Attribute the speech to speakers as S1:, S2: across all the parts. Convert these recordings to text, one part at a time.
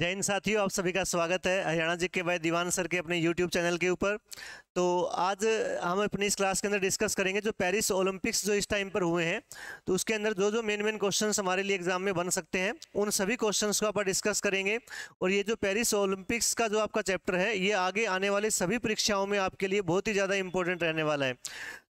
S1: जय हिंद साथियों आप सभी का स्वागत है हरियाणा जी के भाई दीवान सर के अपने यूट्यूब चैनल के ऊपर तो आज हम अपनी इस क्लास के अंदर डिस्कस करेंगे जो पेरिस ओलंपिक्स जो इस टाइम पर हुए हैं तो उसके अंदर जो जो मेन मेन क्वेश्चंस हमारे लिए एग्जाम में बन सकते हैं उन सभी क्वेश्चंस को आप डिस्कस करेंगे और ये जो पेरिस ओलंपिक्स का जो आपका चैप्टर है ये आगे आने वाले सभी परीक्षाओं में आपके लिए बहुत ही ज़्यादा इंपॉर्टेंट रहने वाला है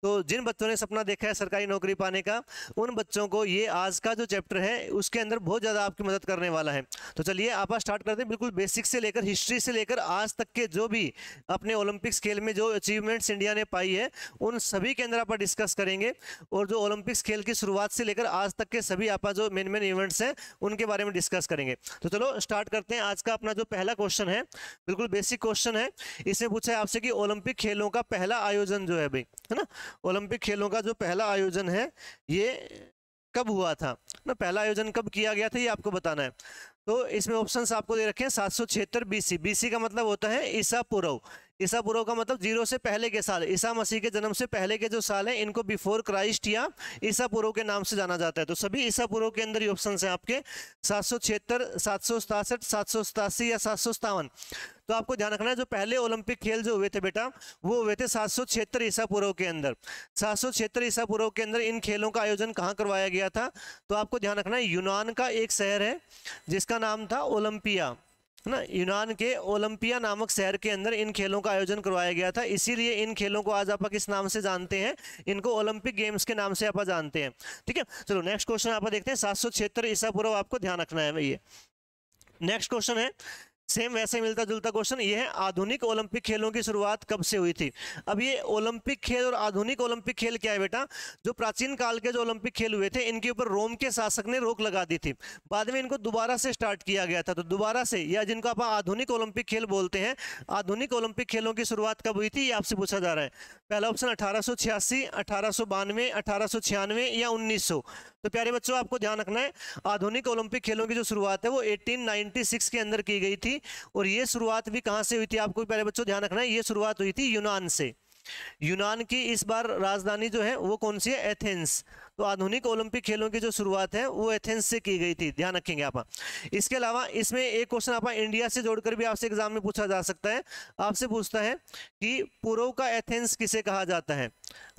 S1: तो जिन बच्चों ने सपना देखा है सरकारी नौकरी पाने का उन बच्चों को ये आज का जो चैप्टर है उसके अंदर बहुत ज़्यादा आपकी मदद करने वाला है तो चलिए आप स्टार्ट करते हैं बिल्कुल बेसिक से लेकर हिस्ट्री से लेकर आज तक के जो भी अपने ओलंपिक्स खेल में जो अचीवमेंट्स इंडिया ने पाई है उन सभी के अंदर आप डिस्कस करेंगे और जो ओलंपिक्स खेल की शुरुआत से लेकर आज तक के सभी आपा जो मेन मेन इवेंट्स हैं उनके बारे में डिस्कस करेंगे तो चलो स्टार्ट करते हैं आज का अपना जो पहला क्वेश्चन है बिल्कुल बेसिक क्वेश्चन है इसमें पूछा है आपसे कि ओलंपिक खेलों का पहला आयोजन जो है भाई है ना ओलंपिक खेलों का जो पहला आयोजन है ये कब हुआ था ना पहला आयोजन कब किया गया था ये आपको बताना है तो इसमें ऑप्शंस आपको दे रखे हैं सात सौ छिहत्तर बीसी बीसी का मतलब होता है ईसा पूर्व ईसा पूर्व का मतलब जीरो से पहले के साल ईसा मसीह के जन्म से पहले के जो साल हैं इनको बिफोर क्राइस्ट या ईसा पूर्व के नाम से जाना जाता है तो सभी ईसा पूर्व के अंदर ही ऑप्शन हैं आपके सात सौ छिहत्तर सात सौ सतासठ सात सौ सतासी या सात सौ सतावन तो आपको ध्यान रखना है जो पहले ओलंपिक खेल जो हुए थे बेटा वो हुए थे सात सौ छिहत्तर ईसा पूर्व के अंदर सात सौ छिहत्तर ईसा पूर्व के अंदर इन खेलों का आयोजन कहाँ करवाया गया था तो आपको ध्यान रखना है यूनान का एक शहर है जिसका नाम था ओलंपिया है ना यूनान के ओलंपिया नामक शहर के अंदर इन खेलों का आयोजन करवाया गया था इसीलिए इन खेलों को आज आप किस नाम से जानते हैं इनको ओलंपिक गेम्स के नाम से आप जानते हैं ठीक है चलो नेक्स्ट क्वेश्चन आप देखते हैं सात सौ छिहत्तर ईसा पूर्व आपको ध्यान रखना है भैया नेक्स्ट क्वेश्चन है सेम वैसे मिलता जुलता क्वेश्चन ये है आधुनिक ओलंपिक खेलों की शुरुआत कब से हुई थी अब ये ओलंपिक खेल और आधुनिक ओलंपिक खेल क्या है बेटा जो प्राचीन काल के जो ओलंपिक खेल हुए थे इनके ऊपर रोम के शासक ने रोक लगा दी थी बाद में इनको दोबारा से स्टार्ट किया गया था तो दोबारा से या जिनको आप आधुनिक ओलंपिक खेल बोलते हैं आधुनिक ओलंपिक खेलों की शुरुआत कब हुई थी ये आपसे पूछा जा रहा है पहला ऑप्शन अठारह सौ छियासी अठारह सौ बानवे अठारह सौ छियानवे या उन्नीस सौ तो प्यारे बच्चों आपको ध्यान रखना है आधुनिक ओलंपिक खेलों की जो शुरुआत है वो 1896 के अंदर की गई थी और ये शुरुआत भी कहाँ से हुई थी आपको प्यारे बच्चों ध्यान रखना है ये शुरुआत हुई थी यूनान से यूनान की इस बार राजधानी जो है वो कौन सी है एथेंस तो आधुनिक ओलंपिक खेलों की जो शुरुआत है वो एथेंस से की गई थी ध्यान रखेंगे आप इसके अलावा इसमें एक क्वेश्चन आप इंडिया से जोड़कर भी आपसे एग्जाम में पूछा जा सकता है आपसे पूछता है कि पूर्व का एथेंस किसे कहा जाता है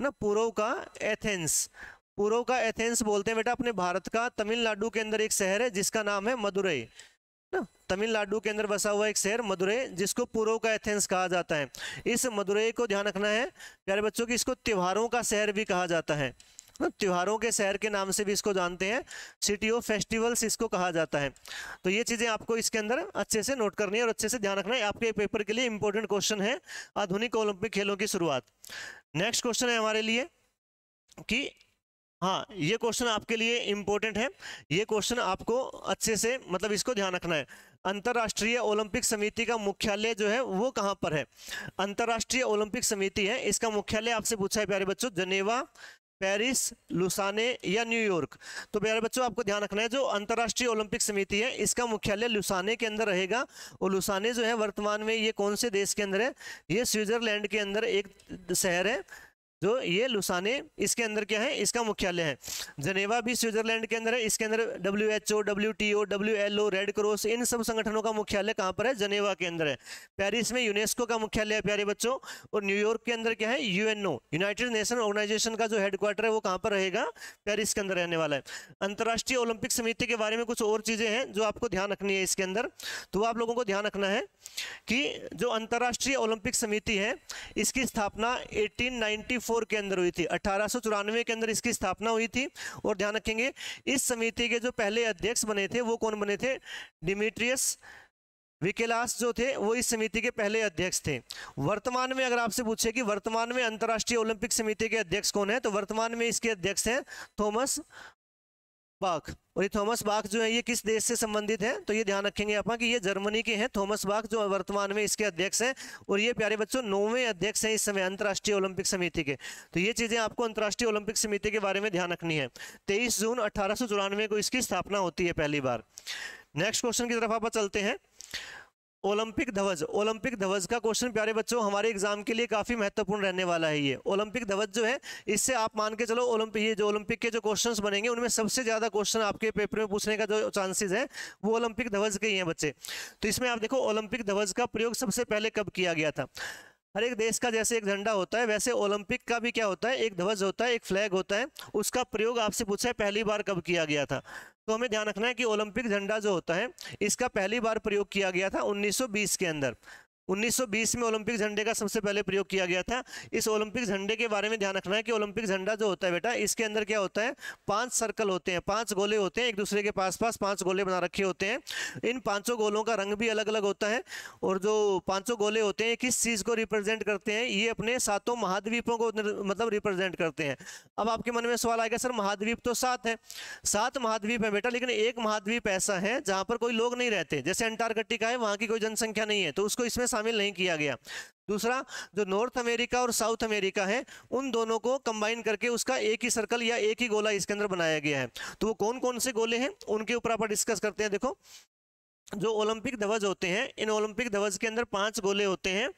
S1: ना पूर्व का एथेंस पूर्व का एथेंस बोलते हैं बेटा अपने भारत का तमिलनाडु के अंदर एक शहर है जिसका नाम है मदुरई ना तमिलनाडु के अंदर बसा हुआ एक शहर मदुरै जिसको पूर्व का एथेंस कहा जाता है इस मदुरे को ध्यान रखना है प्यारे बच्चों की इसको त्योहारों का शहर भी कहा जाता है त्योहारों के शहर के नाम से भी इसको जानते हैं सिटी ऑफ फेस्टिवल्स इसको कहा जाता है तो ये चीज़ें आपको इसके अंदर अच्छे से नोट करनी है और अच्छे से ध्यान रखना है आपके पेपर के लिए इंपॉर्टेंट क्वेश्चन है आधुनिक ओलंपिक खेलों की शुरुआत नेक्स्ट क्वेश्चन है हमारे लिए कि हाँ ये क्वेश्चन आपके लिए इम्पोर्टेंट है ये क्वेश्चन आपको अच्छे से मतलब इसको ध्यान रखना है अंतर्राष्ट्रीय ओलंपिक समिति का मुख्यालय जो है वो कहाँ पर है अंतर्राष्ट्रीय ओलंपिक समिति है इसका मुख्यालय आपसे पूछा है प्यारे बच्चों जनेवा पेरिस लुसाने या न्यूयॉर्क तो प्यारे बच्चों आपको ध्यान रखना है जो अंतर्राष्ट्रीय ओलंपिक समिति है इसका मुख्यालय लुसाने के अंदर रहेगा और लुसाने जो है वर्तमान में ये कौन से देश के अंदर है ये स्विट्जरलैंड के अंदर एक शहर है जो ये लुसाने इसके अंदर क्या है इसका मुख्यालय है जनेवा भी स्विट्जरलैंड के अंदर है इसके अंदर W H O W T O W L O red cross इन सब संगठनों का मुख्यालय कहाँ पर है जनेवा के अंदर है पेरिस में यूनेस्को का मुख्यालय है प्यारे बच्चों और न्यूयॉर्क के अंदर क्या है यूएनओ यूनाइटेड नेशन ऑर्गेनाइजेशन का जो हेडक्वार्टर है वो कहाँ पर रहेगा पेरिस के अंदर रहने वाला है अंतर्राष्ट्रीय ओलंपिक समिति के बारे में कुछ और चीज़ें हैं जो आपको ध्यान रखनी है इसके अंदर तो आप लोगों को ध्यान रखना है कि जो अंतर्राष्ट्रीय ओलंपिक समिति है इसकी स्थापना एटीन 1884 के अंदर हुई थी अठारह के अंदर इसकी स्थापना हुई थी और ध्यान रखेंगे इस समिति के जो पहले अध्यक्ष बने थे वो कौन बने थे डिमिट्रियस विकेलास जो थे वो इस समिति के पहले अध्यक्ष थे वर्तमान में अगर आपसे पूछे कि वर्तमान में अंतर्राष्ट्रीय ओलंपिक समिति के अध्यक्ष कौन है तो वर्तमान में इसके अध्यक्ष हैं थॉमस बाख और ये थॉमस बाख जो है ये किस देश से संबंधित है तो ये ध्यान रखेंगे आप कि ये जर्मनी के हैं थॉमस बाख जो वर्तमान में इसके अध्यक्ष हैं और ये प्यारे बच्चों नौवें अध्यक्ष हैं इस समय अंतर्राष्ट्रीय ओलंपिक समिति के तो ये चीज़ें आपको अंतर्राष्ट्रीय ओलंपिक समिति के बारे में ध्यान रखनी है तेईस जून अठारह को इसकी स्थापना होती है पहली बार नेक्स्ट क्वेश्चन की तरफ आप चलते हैं ओलंपिक ध्वज ओलंपिक ध्वज का क्वेश्चन प्यारे बच्चों हमारे एग्जाम के लिए काफ़ी महत्वपूर्ण रहने वाला है ये ओलंपिक ध्वज जो है इससे आप मान के चलो ओलंपिक ये जो ओलंपिक के जो क्वेश्चंस बनेंगे उनमें सबसे ज़्यादा क्वेश्चन आपके पेपर में पूछने का जो चांसेस है वो ओलंपिक ध्वज के ही हैं बच्चे तो इसमें आप देखो ओलंपिक ध्वज का प्रयोग सबसे पहले कब किया गया था हर एक देश का जैसे एक झंडा होता है वैसे ओलंपिक का भी क्या होता है एक ध्वज होता है एक फ्लैग होता है उसका प्रयोग आपसे पूछा है पहली बार कब किया गया था तो हमें ध्यान रखना है कि ओलंपिक झंडा जो होता है इसका पहली बार प्रयोग किया गया था 1920 के अंदर 1920 में ओलंपिक झंडे का सबसे पहले प्रयोग किया गया था इस ओलंपिक झंडे के बारे में ध्यान रखना है कि ओलंपिक झंडा जो होता है बेटा इसके अंदर क्या होता है पांच सर्कल होते हैं पांच गोले होते हैं एक दूसरे के पास पास पांच गोले बना रखे होते हैं इन पांचों गोलों का रंग भी अलग अलग होता है और जो पांचों गोले होते हैं किस चीज़ को रिप्रेजेंट करते हैं ये अपने सातों महाद्वीपों को मतलब रिप्रेजेंट करते हैं अब आपके मन में सवाल आएगा सर महाद्वीप तो सात है सात महाद्वीप है बेटा लेकिन एक महाद्वीप ऐसा है जहाँ पर कोई लोग नहीं रहते जैसे अंटार्कटिका है वहाँ की कोई जनसंख्या नहीं है तो उसको इसमें शामिल नहीं किया गया दूसरा जो नॉर्थ अमेरिका और साउथ अमेरिका है उन दोनों को कंबाइन करके उसका एक ही सर्कल या एक ही गोला इसके अंदर बनाया गया है तो वो कौन कौन से गोले हैं उनके ऊपर आप डिस्कस करते हैं देखो जो ओलंपिक ध्वज होते हैं इन ओलंपिक ध्वज के अंदर पांच गोले होते हैं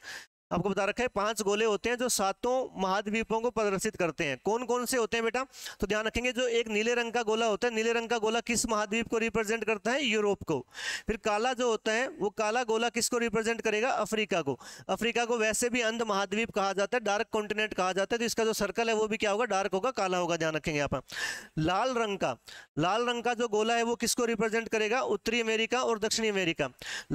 S1: आपको बता रखा है पांच गोले होते हैं जो सातों महाद्वीपों को प्रदर्शित करते हैं कौन कौन से होते हैं बेटा तो ध्यान रखेंगे जो एक नीले रंग का गोला होता है नीले रंग का गोला किस महाद्वीप को रिप्रेजेंट करता है यूरोप को फिर काला जो होता है वो काला गोला किसको रिप्रेजेंट करेगा अफ्रीका को अफ्रीका को वैसे भी अंध महाद्वीप कहा जाता है डार्क कॉन्टिनेंट कहा जाता है तो इसका जो सर्कल है वो भी क्या होगा डार्क होगा काला होगा ध्यान रखेंगे आप लाल रंग का लाल रंग का जो गोला है वो किसको रिप्रेजेंट करेगा उत्तरी अमेरिका और दक्षिणी अमेरिका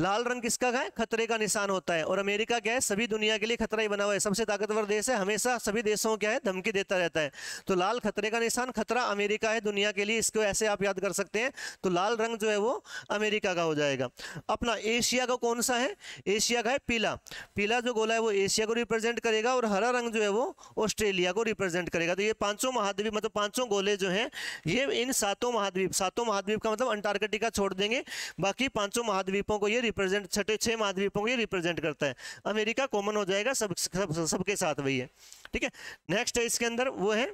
S1: लाल रंग किसका है खतरे का निशान होता है और अमेरिका क्या है सभी दुनिया दुनिया के लिए खतरा ही बना हुआ है सबसे ताकतवर देश है हमेशा सभी देशों को क्या है धमकी देता रहता है तो लाल खतरे का निशान खतरा अमेरिका है दुनिया के लिए इसको ऐसे आप याद कर सकते हैं तो लाल रंग जो है वो अमेरिका का हो जाएगा अपना एशिया का कौन सा है एशिया का है पीला पीला जो गोला है वो एशिया को रिप्रेजेंट करेगा और हरा रंग जो है वो ऑस्ट्रेलिया को रिप्रेजेंट करेगा तो ये पांचों महाद्वीप मतलब पांचों गोले जो हैं ये इन सातों महाद्वीप सातों महाद्वीप का मतलब अंटार्कटिका छोड़ देंगे बाकी पांचों महाद्वीपों को ये रिप्रेजेंट छठे छह महाद्वीपों को ये रिप्रेजेंट करता है अमेरिका कॉमन कॉमन हो जाएगा सब सबके सब, सब साथ वही है ठीक है नेक्स्ट है इसके अंदर वो है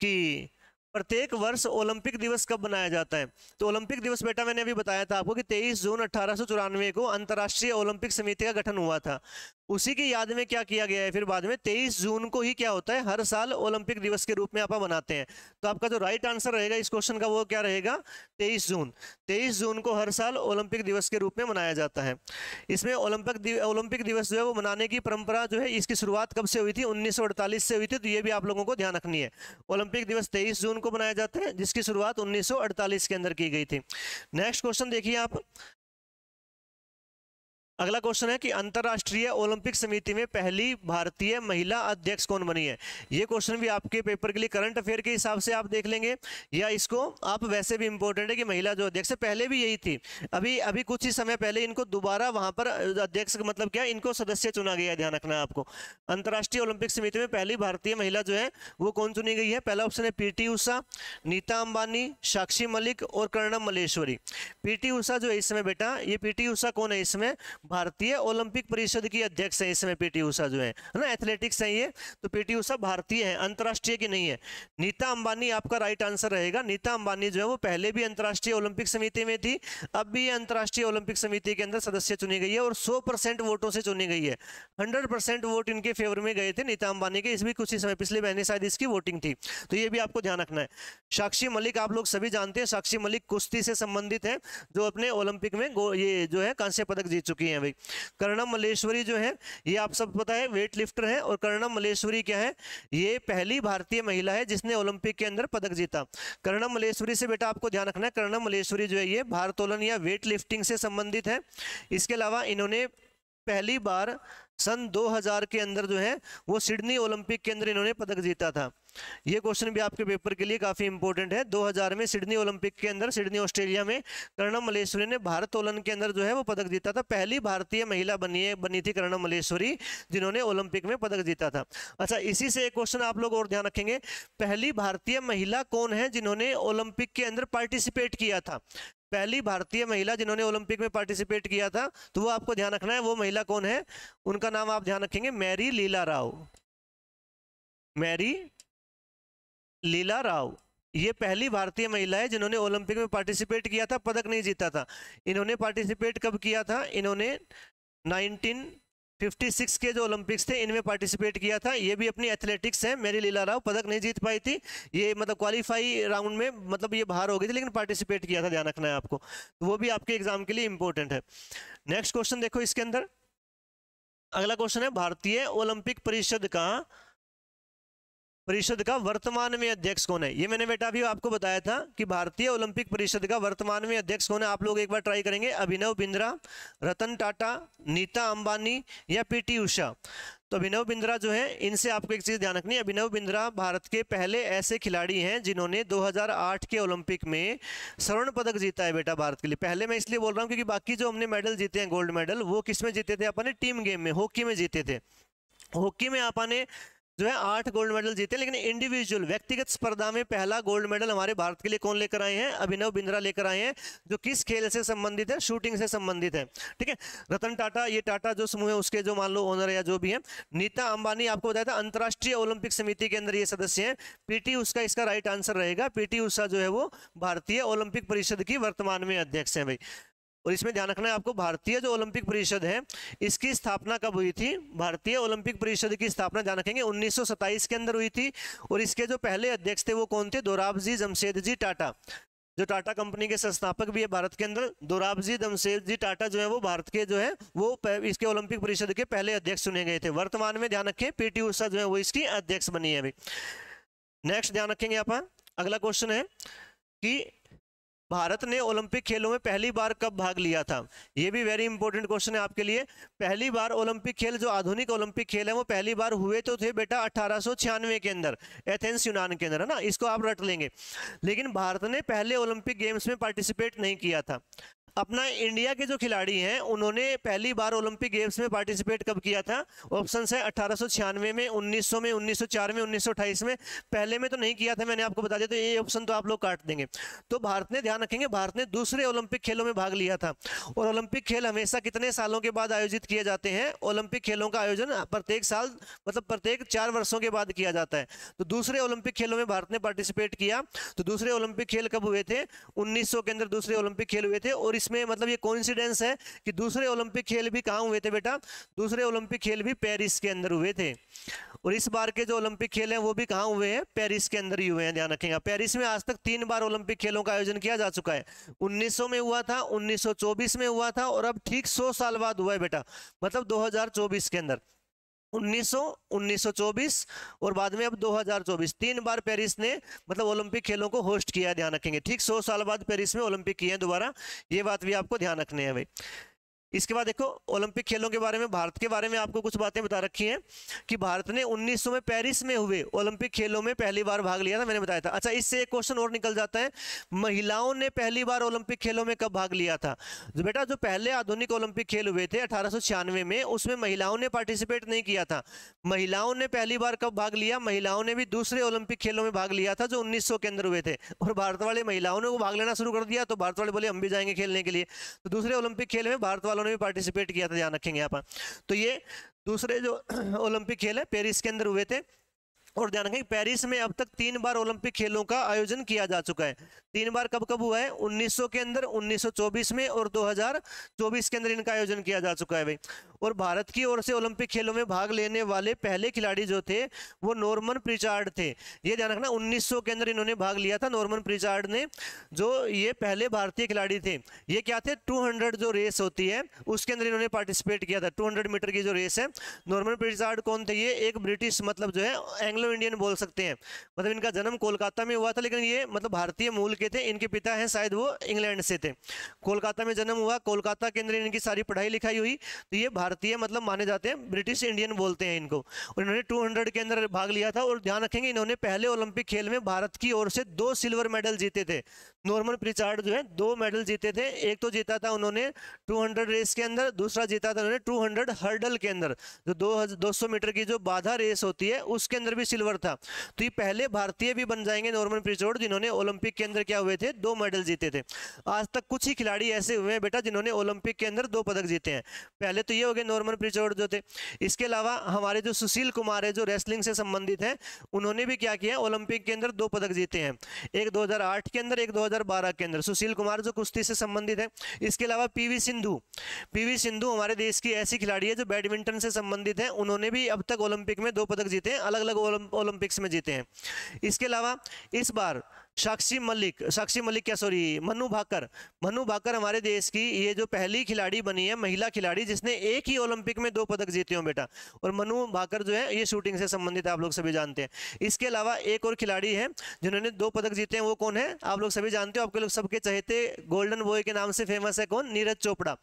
S1: कि प्रत्येक वर्ष ओलंपिक दिवस कब मनाया जाता है तो ओलंपिक दिवस बेटा मैंने अभी बताया था आपको कि 23 जून अठारह को अंतर्राष्ट्रीय ओलंपिक समिति का गठन हुआ था उसी की याद में क्या किया गया है फिर बाद में तेईस जून को ही क्या होता है हर साल ओलंपिक दिवस के रूप में आप बनाते हैं तो आपका जो राइट आंसर रहेगा इस क्वेश्चन का वो क्या रहेगा तेईस जून तेईस जून को हर साल ओलंपिक दिवस के रूप में मनाया जाता है इसमें ओलंपिक ओलंपिक दिवस जो है वो मनाने की परंपरा जो है इसकी शुरुआत कब से हुई थी उन्नीस से हुई थी तो ये भी आप लोगों को ध्यान रखनी है ओलंपिक दिवस तेईस जून को मनाया जाता है जिसकी शुरुआत उन्नीस के अंदर की गई थी नेक्स्ट क्वेश्चन देखिए आप अगला क्वेश्चन है कि अंतर्राष्ट्रीय ओलंपिक समिति में पहली भारतीय महिला अध्यक्ष कौन बनी है ये क्वेश्चन भी आपके पेपर के लिए करंट अफेयर के हिसाब से आप देख लेंगे या इसको आप वैसे भी इंपॉर्टेंट है कि महिला जो अध्यक्ष है पहले भी यही थी अभी अभी कुछ ही समय पहले इनको दोबारा वहां पर अध्यक्ष मतलब क्या इनको सदस्य चुना गया ध्यान रखना है आपको अंतर्राष्ट्रीय ओलंपिक समिति में पहली भारतीय महिला जो है वो कौन चुनी गई है पहला ऑप्शन है पी उषा नीता अंबानी साक्षी मलिक और कर्णम मलेश्वरी पी उषा जो है इस समय बेटा ये पी उषा कौन है इसमें भारतीय ओलंपिक परिषद की अध्यक्ष है इस समय पीटी ऊषा जो है ना एथलेटिक्स है ये तो पीटी ऊषा भारतीय है अंतर्राष्ट्रीय की नहीं है नीता अंबानी आपका राइट आंसर रहेगा नीता अंबानी जो है वो पहले भी अंतर्राष्ट्रीय ओलंपिक समिति में थी अब भी ये अंतर्राष्ट्रीय ओलंपिक समिति के अंदर सदस्य चुनी गई है और सौ वोटों से चुनी गई है हंड्रेड वोट इनके फेवर में गए थे नीता अंबानी के इस भी कुछ ही समय पिछले महीने शायद इसकी वोटिंग थी तो ये भी आपको ध्यान रखना है साक्षी मलिक आप लोग सभी जानते हैं साक्षी मलिक कुश्ती से संबंधित है जो अपने ओलंपिक में ये जो है कांस्य पदक जीत चुकी है हैं भाई कर्णम मलेश्वरी जो है ये आप सब पता है वेट लिफ्टर है और कर्णम मलेश्वरी क्या है ये पहली भारतीय महिला है जिसने ओलंपिक के अंदर पदक जीता कर्णम मलेश्वरी से बेटा आपको ध्यान रखना है कर्णम मलेश्वरी जो है ये भारतोलन या वेट लिफ्टिंग से संबंधित है इसके अलावा इन्होंने पहली बार सन 2000 के अंदर जो है वो सिडनी ओलंपिक के अंदर इन्होंने पदक जीता था ये क्वेश्चन भी आपके पेपर के लिए काफ़ी इंपॉर्टेंट है 2000 में सिडनी ओलंपिक के अंदर सिडनी ऑस्ट्रेलिया में कर्णम मलेश्वरी ने ओलन के अंदर जो है वो पदक जीता था पहली भारतीय महिला बनी है बनी थी कर्णम मलेश्वरी जिन्होंने ओलंपिक में पदक जीता था अच्छा इसी से एक क्वेश्चन आप लोग और ध्यान रखेंगे पहली भारतीय महिला कौन है जिन्होंने ओलंपिक के अंदर पार्टिसिपेट किया था पहली भारतीय महिला जिन्होंने ओलंपिक में पार्टिसिपेट किया था तो वो आपको ध्यान रखना है वो महिला कौन है उनका नाम आप ध्यान रखेंगे मैरी लीला राव मैरी लीला राव ये पहली भारतीय महिला है जिन्होंने ओलंपिक में पार्टिसिपेट किया था पदक नहीं जीता था इन्होंने पार्टिसिपेट कब किया था इन्होंने नाइनटीन 56 के जो ओलंपिक्स थे इनमें पार्टिसिपेट किया था ये भी अपनी एथलेटिक्स है मेरी लीला राव पदक नहीं जीत पाई थी ये मतलब क्वालिफाई राउंड में मतलब ये बाहर हो गई थी लेकिन पार्टिसिपेट किया था ध्यान रखना है आपको तो वो भी आपके एग्जाम के लिए इंपॉर्टेंट है नेक्स्ट क्वेश्चन देखो इसके अंदर अगला क्वेश्चन है भारतीय ओलंपिक परिषद का परिषद का वर्तमान में अध्यक्ष कौन है ये मैंने बेटा अभी आपको बताया था कि भारतीय ओलंपिक परिषद का वर्तमान में अध्यक्ष कौन है आप लोग एक बार ट्राई करेंगे अभिनव बिंद्रा रतन टाटा नीता अंबानी या पीटी उषा तो अभिनव बिंद्रा जो है इनसे आपको एक चीज़ ध्यान रखनी है अभिनव बिंद्रा भारत के पहले ऐसे खिलाड़ी हैं जिन्होंने 2008 के ओलंपिक में स्वर्ण पदक जीता है बेटा भारत के लिए पहले मैं इसलिए बोल रहा हूँ क्योंकि बाकी जो हमने मेडल जीते हैं गोल्ड मेडल वो किस में जीते थे अपने टीम गेम में हॉकी में जीते थे हॉकी में आपने जो है आठ गोल्ड मेडल जीते लेकिन इंडिविजुअल व्यक्तिगत स्पर्धा में पहला गोल्ड मेडल हमारे भारत के लिए कौन लेकर आए हैं अभिनव बिंद्रा लेकर आए हैं जो किस खेल से संबंधित है शूटिंग से संबंधित है ठीक है रतन टाटा ये टाटा जो समूह है उसके जो मान लो ओनर या जो भी है नीता अंबानी आपको बताया था अंतर्राष्ट्रीय ओलंपिक समिति के अंदर ये सदस्य है पीटी उसका इसका राइट आंसर रहेगा पीटी उषा जो है वो भारतीय ओलंपिक परिषद की वर्तमान में अध्यक्ष है भाई और इसमें ध्यान रखना है आपको भारतीय जो ओलंपिक परिषद है इसकी स्थापना कब हुई थी भारतीय ओलंपिक परिषद की स्थापना ध्यान रखेंगे उन्नीस के अंदर हुई थी और इसके जो पहले अध्यक्ष थे वो कौन थे दोराब जी जमशेद जी टाटा जो टाटा कंपनी के संस्थापक भी है भारत के अंदर दोराबजी दमशेद जी टाटा जो है वो भारत के जो है वो इसके ओलंपिक परिषद के पहले अध्यक्ष चुने गए थे वर्तमान में ध्यान रखें पीटी उषा जो है वो इसकी अध्यक्ष बनी है अभी नेक्स्ट ध्यान रखेंगे आप अगला क्वेश्चन है कि भारत ने ओलंपिक खेलों में पहली बार कब भाग लिया था ये भी वेरी इंपॉर्टेंट क्वेश्चन है आपके लिए पहली बार ओलंपिक खेल जो आधुनिक ओलंपिक खेल है वो पहली बार हुए तो थे बेटा अठारह के अंदर एथेंस यूनान के अंदर है ना इसको आप रट लेंगे लेकिन भारत ने पहले ओलंपिक गेम्स में पार्टिसिपेट नहीं किया था अपना इंडिया के जो खिलाड़ी हैं उन्होंने पहली बार ओलंपिक गेम्स में पार्टिसिपेट कब किया था ऑप्शन है अठारह में 1900 में 1904 में 1928 में पहले में तो नहीं किया था मैंने आपको बता दिया तो ये ऑप्शन तो आप लोग काट देंगे तो भारत ने ध्यान रखेंगे भारत ने दूसरे ओलंपिक खेलों में भाग लिया था और ओलंपिक खेल हमेशा कितने सालों के बाद आयोजित किए जाते हैं ओलंपिक खेलों का आयोजन प्रत्येक साल मतलब प्रत्येक चार वर्षों के बाद किया जाता है तो दूसरे ओलंपिक खेलों में भारत ने पार्टिसिपेट किया तो दूसरे ओलंपिक खेल कब हुए थे उन्नीस के अंदर दूसरे ओलंपिक खेल हुए थे और इसमें मतलब ये कोइंसिडेंस है कि दूसरे ओलंपिक खेल भी कहाँ हुए थे बेटा दूसरे ओलंपिक खेल भी पेरिस के अंदर हुए थे और इस बार के जो ओलंपिक खेल हैं वो भी कहाँ हुए हैं पेरिस के अंदर ही हुए हैं ध्यान रखेंगे पेरिस में आज तक तीन बार ओलंपिक खेलों का आयोजन किया जा चुका है उन्नीस में हुआ था उन्नीस में हुआ था और अब ठीक सौ साल बाद हुआ है बेटा मतलब दो के अंदर 1924 और बाद में अब 2024 तीन बार पेरिस ने मतलब ओलंपिक खेलों को होस्ट किया है ध्यान रखेंगे ठीक 100 साल बाद पेरिस में ओलंपिक किए हैं दोबारा ये बात भी आपको ध्यान रखने है भाई इसके बाद देखो ओलंपिक खेलों के बारे में भारत के बारे में आपको कुछ बातें बता रखी हैं कि भारत ने 1900 में पेरिस में हुए ओलंपिक खेलों में पहली बार भाग लिया था मैंने बताया था अच्छा इससे एक क्वेश्चन और निकल जाता है महिलाओं ने पहली बार ओलंपिक खेलों में कब भाग लिया था जो तो बेटा जो पहले आधुनिक ओलंपिक खेल हुए थे अठारह में उसमें महिलाओं ने पार्टिसिपेट नहीं किया था महिलाओं ने पहली बार कब भाग लिया महिलाओं ने भी दूसरे ओलंपिक खेलों में भाग लिया था जो उन्नीस के अंदर हुए थे और भारत वाले महिलाओं ने वो भाग लेना शुरू कर दिया तो भारत वाले बोले हम भी जाएंगे खेलने के लिए तो दूसरे ओलंपिक खेल में भारत वालों उन्होंने भी पार्टिसिपेट किया था ध्यान रखेंगे यहाँ पर तो ये दूसरे जो ओलंपिक खेल है पेरिस के अंदर हुए थे और ध्यान रखें पेरिस में अब तक तीन बार ओलंपिक खेलों का आयोजन किया जा चुका है तीन बार कब कब हुआ है 1900 के अंदर 1924 में और 2024 के अंदर इनका आयोजन किया जा चुका है भाई और भारत की ओर से ओलंपिक खेलों में भाग लेने वाले पहले खिलाड़ी जो थे वो नॉर्मन प्रिचार्ड थे ये ध्यान रखना 1900 के अंदर इन्होंने भाग लिया था नॉर्मन प्रिचार्ड ने जो ये पहले भारतीय खिलाड़ी थे ये क्या थे 200 जो रेस होती है उसके अंदर इन्होंने पार्टिसिपेट किया था 200 मीटर की जो रेस है नॉर्मन प्रिचार्ड कौन थे ये एक ब्रिटिश मतलब जो है एंग्लो इंडियन बोल सकते हैं मतलब इनका जन्म कोलकाता में हुआ था लेकिन ये मतलब भारतीय मूल के थे इनके पिता हैं शायद वो इंग्लैंड से थे कोलकाता में जन्म हुआ कोलकाता के अंदर इनकी सारी पढ़ाई लिखाई हुई तो ये भारत भारतीय मतलब माने जाते हैं ब्रिटिश इंडियन बोलते हैं इनको इन्होंने 200 के अंदर भाग लिया था और ध्यान रखेंगे इन्होंने पहले ओलंपिक खेल में भारत की ओर से दो सिल्वर मेडल जीते थे नॉर्मल प्रिचार्ड जो है दो मेडल जीते थे एक तो जीता था उन्होंने 200 रेस के अंदर दूसरा जीता था उन्होंने 200 हर्डल के अंदर जो दो, मीटर की जो बाधा रेस होती है उसके अंदर भी सिल्वर था तो ये पहले भारतीय भी बन जाएंगे नॉर्मल प्रिचार्ड जिन्होंने ओलंपिक के अंदर क्या हुए थे दो मेडल जीते थे आज तक कुछ ही खिलाड़ी ऐसे हुए हैं बेटा जिन्होंने ओलंपिक के अंदर दो पदक जीते हैं पहले तो ये हो गए नॉर्मन प्रिचर्ड जो थे इसके अलावा हमारे जो सुशील कुमार है जो रेसलिंग से संबंधित हैं उन्होंने भी क्या किया ओलंपिक के अंदर दो पदक जीते हैं एक 2008 के अंदर एक 2012 के अंदर सुशील कुमार जो कुश्ती से संबंधित है इसके अलावा पी सिंधु पी सिंधु हमारे देश की ऐसी खिलाड़ी है जो बैडमिंटन से संबंधित है उन्होंने भी अब तक ओलंपिक में दो पदक जीते हैं अलग अलग ओलंपिक्स में जीते हैं इसके अलावा इस बार साक्षी मलिक साक्षी मलिक क्या सॉरी मनु भाकर मनु भाकर हमारे देश की ये जो पहली खिलाड़ी बनी है महिला खिलाड़ी जिसने एक ही ओलंपिक में दो पदक जीते हो बेटा और मनु भाकर जो है ये शूटिंग से संबंधित आप लोग सभी जानते हैं इसके अलावा एक और खिलाड़ी है जिन्होंने दो पदक जीते हैं वो कौन है आप लोग सभी जानते हो आपके लोग सबके चहेते गोल्डन बॉय के नाम से फेमस है कौन नीरज चोपड़ा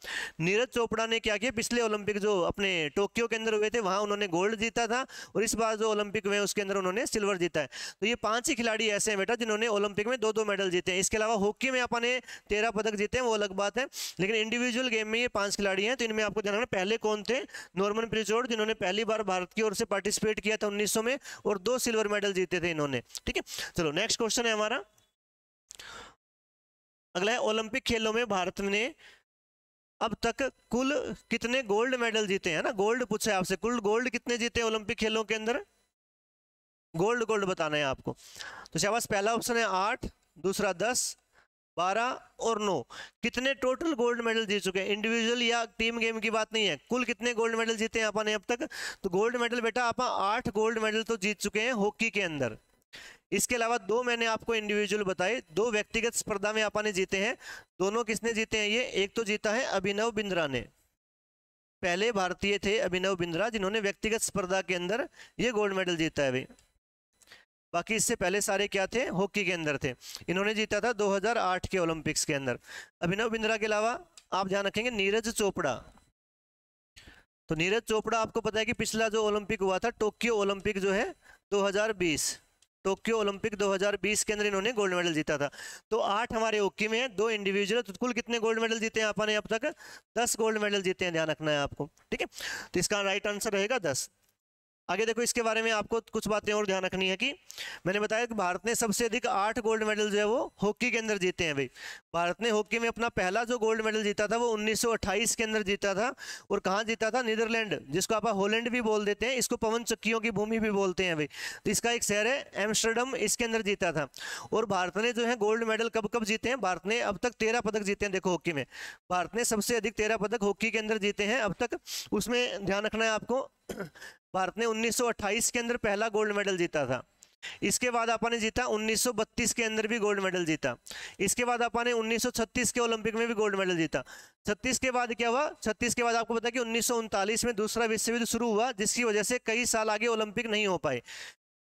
S1: नीरज चोपड़ा ने क्या किया पिछले ओलंपिक जो अपने टोक्यो के अंदर हुए थे वहां उन्होंने गोल्ड जीता था और इस बार जो ओलंपिक हुए उसके अंदर उन्होंने सिल्वर जीता है तो ये पांच ही खिलाड़ी ऐसे हैं बेटा जिन्होंने ओलंपिक में दो दो मेडल जीते हैं इसके अलावा हॉकी में अपने तेरह पदक जीते हैं वो अलग बात है लेकिन इंडिविजुअल गेम में ये पांच खिलाड़ी हैं तो इनमें आपको ध्यान रखना पहले कौन थे नॉर्मन प्रिजोर्ड जिन्होंने पहली बार भारत की ओर से पार्टिसिपेट किया था उन्नीस में और दो सिल्वर मेडल जीते थे इन्होंने ठीक है चलो नेक्स्ट क्वेश्चन है हमारा अगला है ओलंपिक खेलों में भारत ने अब तक कुल कितने गोल्ड मेडल जीते हैं ना गोल्ड पूछा है आपसे कुल गोल्ड कितने जीते हैं ओलंपिक खेलों के अंदर गोल्ड गोल्ड बताना है आपको तो शाबाश पहला ऑप्शन है आठ दूसरा दस बारह और नौ कितने टोटल गोल्ड मेडल जीत चुके हैं इंडिविजुअल या टीम गेम की बात नहीं है कुल कितने गोल्ड मेडल जीते हैं अपने अब तक तो गोल्ड मेडल बेटा आप आठ गोल्ड मेडल तो जीत चुके हैं हॉकी के अंदर इसके अलावा दो मैंने आपको इंडिविजुअल बताए दो व्यक्तिगत स्पर्धा में आपने जीते हैं दोनों किसने जीते हैं ये एक तो जीता है अभिनव बिंद्रा ने पहले भारतीय थे अभिनव बिंद्रा जिन्होंने व्यक्तिगत स्पर्धा के अंदर ये गोल्ड मेडल जीता है भाई बाकी इससे पहले सारे क्या थे हॉकी के अंदर थे इन्होंने जीता था 2008 के ओलंपिक्स के अंदर अभिनव बिंद्रा के अलावा आप ध्यान रखेंगे नीरज चोपड़ा तो नीरज चोपड़ा आपको पता है कि पिछला जो ओलंपिक हुआ था टोक्यो ओलंपिक जो है 2020 टोक्यो ओलंपिक 2020 के अंदर इन्होंने गोल्ड मेडल जीता था तो आठ हमारे हॉकी में है दो इंडिविजुअल तो कुल कितने गोल्ड मेडल जीते हैं आपने अब तक दस गोल्ड मेडल जीते हैं ध्यान रखना है आपको ठीक है तो इसका राइट आंसर रहेगा दस आगे देखो इसके बारे में आपको कुछ बातें और ध्यान रखनी है कि मैंने बताया कि भारत ने सबसे अधिक आठ गोल्ड मेडल जो है वो हॉकी के अंदर जीते हैं भाई भारत ने हॉकी में अपना पहला जो गोल्ड मेडल जीता था वो 1928 के अंदर जीता था और कहाँ जीता था नीदरलैंड जिसको आप हॉलैंड भी बोल देते हैं इसको पवन चक्कियों की भूमि भी बोलते हैं भाई तो इसका एक शहर है एम्स्टर्डम इसके अंदर जीता था और भारत ने जो है गोल्ड मेडल कब कब जीते हैं भारत ने अब तक तेरह पदक जीते हैं देखो हॉकी में भारत ने सबसे अधिक तेरह पदक हॉकी के अंदर जीते हैं अब तक उसमें ध्यान रखना है आपको भारत ने 1928 के अंदर पहला गोल्ड मेडल जीता था इसके बाद आपने जीता 1932 के अंदर भी गोल्ड मेडल जीता इसके बाद आपने 1936 के ओलंपिक में भी गोल्ड मेडल जीता छत्तीस के बाद क्या हुआ छत्तीस के बाद आपको पता कि उन्नीस में दूसरा विश्व युद्ध शुरू हुआ जिसकी वजह से कई साल आगे ओलंपिक नहीं हो पाए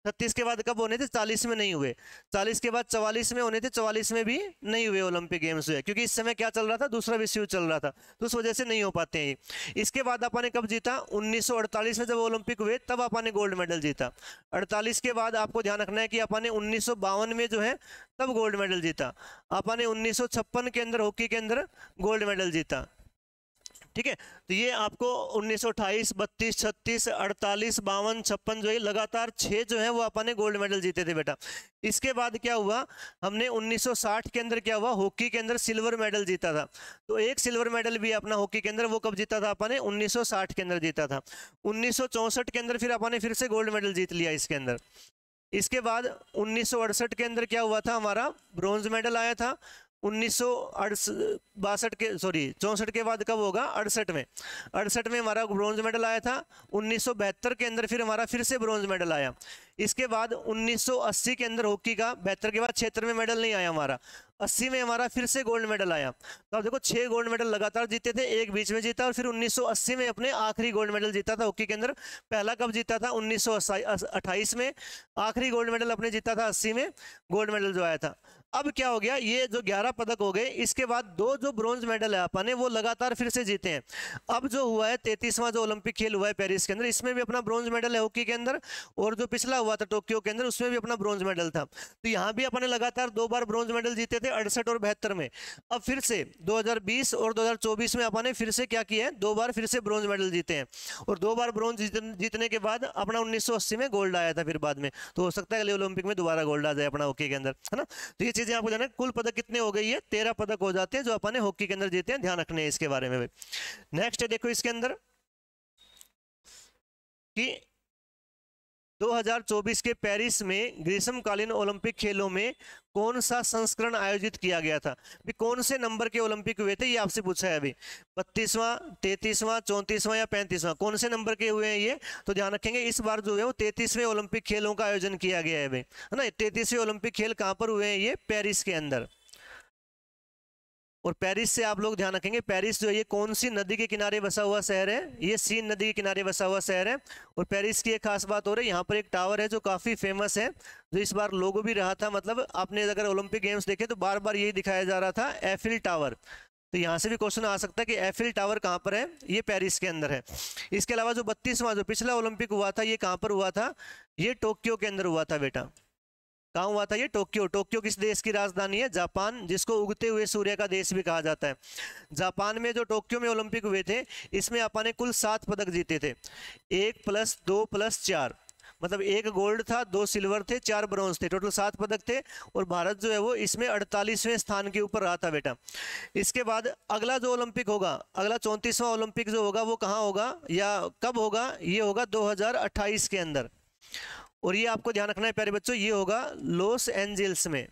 S1: छत्तीस के बाद कब होने थे चालीस में नहीं हुए चालीस के बाद चवालीस में होने थे चवालीस में भी नहीं हुए ओलंपिक गेम्स हुए क्योंकि इस समय क्या चल रहा था दूसरा विश्व युद्ध चल रहा था तो उस वजह से नहीं हो पाते हैं इसके बाद आपा ने कब जीता 1948 में जब ओलंपिक हुए तब आपा ने गोल्ड मेडल जीता अड़तालीस के बाद आपको ध्यान रखना है कि आपा ने उन्नीस में जो है तब गोल्ड मेडल जीता आपा ने उन्नीस के अंदर हॉकी के अंदर गोल्ड मेडल जीता ठीक है तो ये आपको 1928, 32, 36, अड़तालीस बावन छप्पन जो है लगातार छः जो है वो अपन ने गोल्ड मेडल जीते थे बेटा इसके बाद क्या हुआ हमने 1960 के अंदर क्या हुआ हॉकी के अंदर सिल्वर मेडल जीता था तो एक सिल्वर मेडल भी अपना हॉकी के अंदर वो कब जीता था अपने 1960 के अंदर जीता था 1964 के अंदर फिर अपने फिर से गोल्ड मेडल जीत लिया इसके अंदर इसके बाद उन्नीस के अंदर क्या हुआ था हमारा ब्रॉन्ज मेडल आया था उन्नीस बासठ के सॉरी चौंसठ के बाद कब होगा अड़सठ में अड़सठ में हमारा ब्रॉन्ज मेडल आया था उन्नीस के अंदर फिर हमारा फिर से ब्रॉन्ज मेडल आया इसके बाद 1980 के अंदर हॉकी का बेहतर के बाद क्षेत्र में मेडल नहीं आया हमारा 80 में हमारा फिर से गोल्ड मेडल आया तो आप देखो छः गोल्ड मेडल लगातार जीते थे एक बीच में जीता और फिर 1980 में अपने आखिरी गोल्ड मेडल जीता था हॉकी के अंदर पहला कप जीता था उन्नीस में आखिरी गोल्ड मेडल अपने जीता था अस्सी में गोल्ड मेडल जो आया था अब क्या हो गया ये जो ग्यारह पदक हो गए इसके बाद दो जो ब्रॉन्ज मेडल है अपने वो लगातार फिर से जीते हैं अब जो हुआ है तैतीसवां जो ओलंपिक खेल हुआ है पेरिस के अंदर इसमें भी अपना ब्रॉन्ज मेडल है हॉकी के अंदर और जो पिछला हुआ था टोक्यो के अंदर उसमें भी अपना ब्रॉन्ज मेडल था तो यहाँ भी अपने लगातार दो बार ब्रॉन्ज मेडल जीते थे अड़सठ और बहत्तर में अब फिर से दो और दो में अपने ने फिर से क्या किया है दो बार फिर से ब्रॉन्ज मेडल जीते हैं और दो बार ब्रॉन्ज जीतने के बाद अपना उन्नीस में गोल्ड आया था फिर बाद में तो हो सकता है अगले ओलंपिक में दोबारा गोल्ड आ जाए अपना हॉकी के अंदर है ना तो ये चीज यहाँ जाना कुल पदक कितने हो गई है तेरह पदक हो जाते हैं जो अपने हॉकी के अंदर जीते हैं ध्यान रखने इसके बारे में नेक्स्ट है देखो इसके अंदर कि 2024 के पेरिस में ग्रीष्मकालीन ओलंपिक खेलों में कौन सा संस्करण आयोजित किया गया था भी कौन से नंबर के ओलंपिक हुए थे ये आपसे पूछा है अभी बत्तीसवां तैतीसवां चौंतीसवां या पैंतीसवां कौन से नंबर के हुए हैं ये तो ध्यान रखेंगे इस बार जो है वो तैतीसवें ओलंपिक खेलों का आयोजन किया गया है भाई है ना तैतीसवें ओलंपिक खेल कहाँ पर हुए हैं ये पेरिस के अंदर और पेरिस से आप लोग ध्यान रखेंगे पेरिस जो है ये कौन सी नदी के किनारे बसा हुआ शहर है ये सीन नदी के किनारे बसा हुआ शहर है और पेरिस की एक खास बात हो रही है यहाँ पर एक टावर है जो काफ़ी फेमस है जो इस बार लोगो भी रहा था मतलब आपने अगर ओलंपिक गेम्स देखे तो बार बार यही दिखाया जा रहा था एफिल टावर तो यहाँ से भी क्वेश्चन आ सकता है कि एफिल टावर कहाँ पर है ये पेरिस के अंदर है इसके अलावा जो बत्तीसवां जो पिछला ओलंपिक हुआ था ये कहाँ पर हुआ था ये टोक्यो के अंदर हुआ था बेटा कहाँ हुआ था ये टोक्यो टोक्यो किस देश की राजधानी है जापान जिसको उगते हुए सूर्य का देश भी कहा जाता है जापान में जो टोक्यो में ओलंपिक हुए थे इसमें जापान ने कुल सात पदक जीते थे एक प्लस दो प्लस चार मतलब एक गोल्ड था दो सिल्वर थे चार ब्रॉन्ज थे टोटल सात पदक थे और भारत जो है वो इसमें अड़तालीसवें स्थान के ऊपर रहा था बेटा इसके बाद अगला जो ओलंपिक होगा अगला चौंतीसवां ओलंपिक जो होगा वो कहाँ होगा या कब होगा ये होगा 2028 के अंदर और ये आपको ध्यान रखना है प्यारे बच्चों ये होगा लॉस एंजल्स में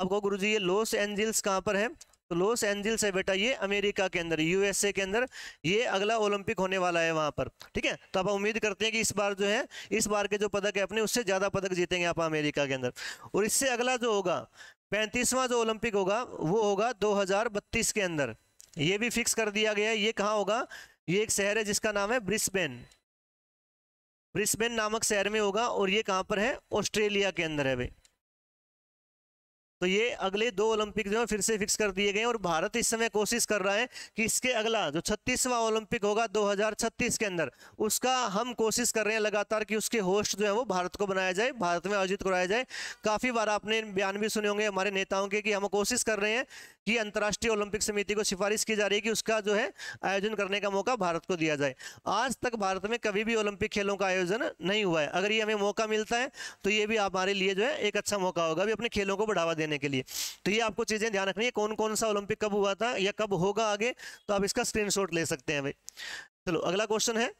S1: आपको गुरु जी ये लॉस एंजल्स कहाँ पर है तो लॉस एंजल्स है बेटा ये अमेरिका के अंदर यूएसए के अंदर ये अगला ओलंपिक होने वाला है वहाँ पर ठीक है तो आप उम्मीद करते हैं कि इस बार जो है इस बार के जो पदक है अपने उससे ज़्यादा पदक जीतेंगे आप अमेरिका के अंदर और इससे अगला जो होगा पैंतीसवां जो ओलंपिक होगा वो होगा दो के अंदर ये भी फिक्स कर दिया गया है ये कहाँ होगा ये एक शहर है जिसका नाम है ब्रिस्बेन ब्रिस्बेन नामक शहर में होगा और ये कहाँ पर है ऑस्ट्रेलिया के अंदर है भाई तो ये अगले दो ओलंपिक जो है फिर से फिक्स कर दिए गए और भारत इस समय कोशिश कर रहा है कि इसके अगला जो छत्तीसवां ओलंपिक होगा 2036 के अंदर उसका हम कोशिश कर रहे हैं लगातार कि उसके होस्ट जो है वो भारत को बनाया जाए भारत में आयोजित कराया जाए काफ़ी बार आपने बयान भी सुने होंगे हमारे नेताओं के कि हम कोशिश कर रहे हैं कि अंतर्राष्ट्रीय ओलंपिक समिति को सिफारिश की जा रही है कि उसका जो है आयोजन करने का मौका भारत को दिया जाए आज तक भारत में कभी भी ओलंपिक खेलों का आयोजन नहीं हुआ है अगर ये हमें मौका मिलता है तो ये भी हमारे लिए जो है एक अच्छा मौका होगा भी अपने खेलों को बढ़ावा देने देने के लिए तो ये आपको चीज़ें ध्यान रखनी है कौन कौन सा ओलंपिक कब हुआ था या कब होगा आगे तो आप इसका स्क्रीनशॉट ले सकते हैं भाई चलो अगला क्वेश्चन है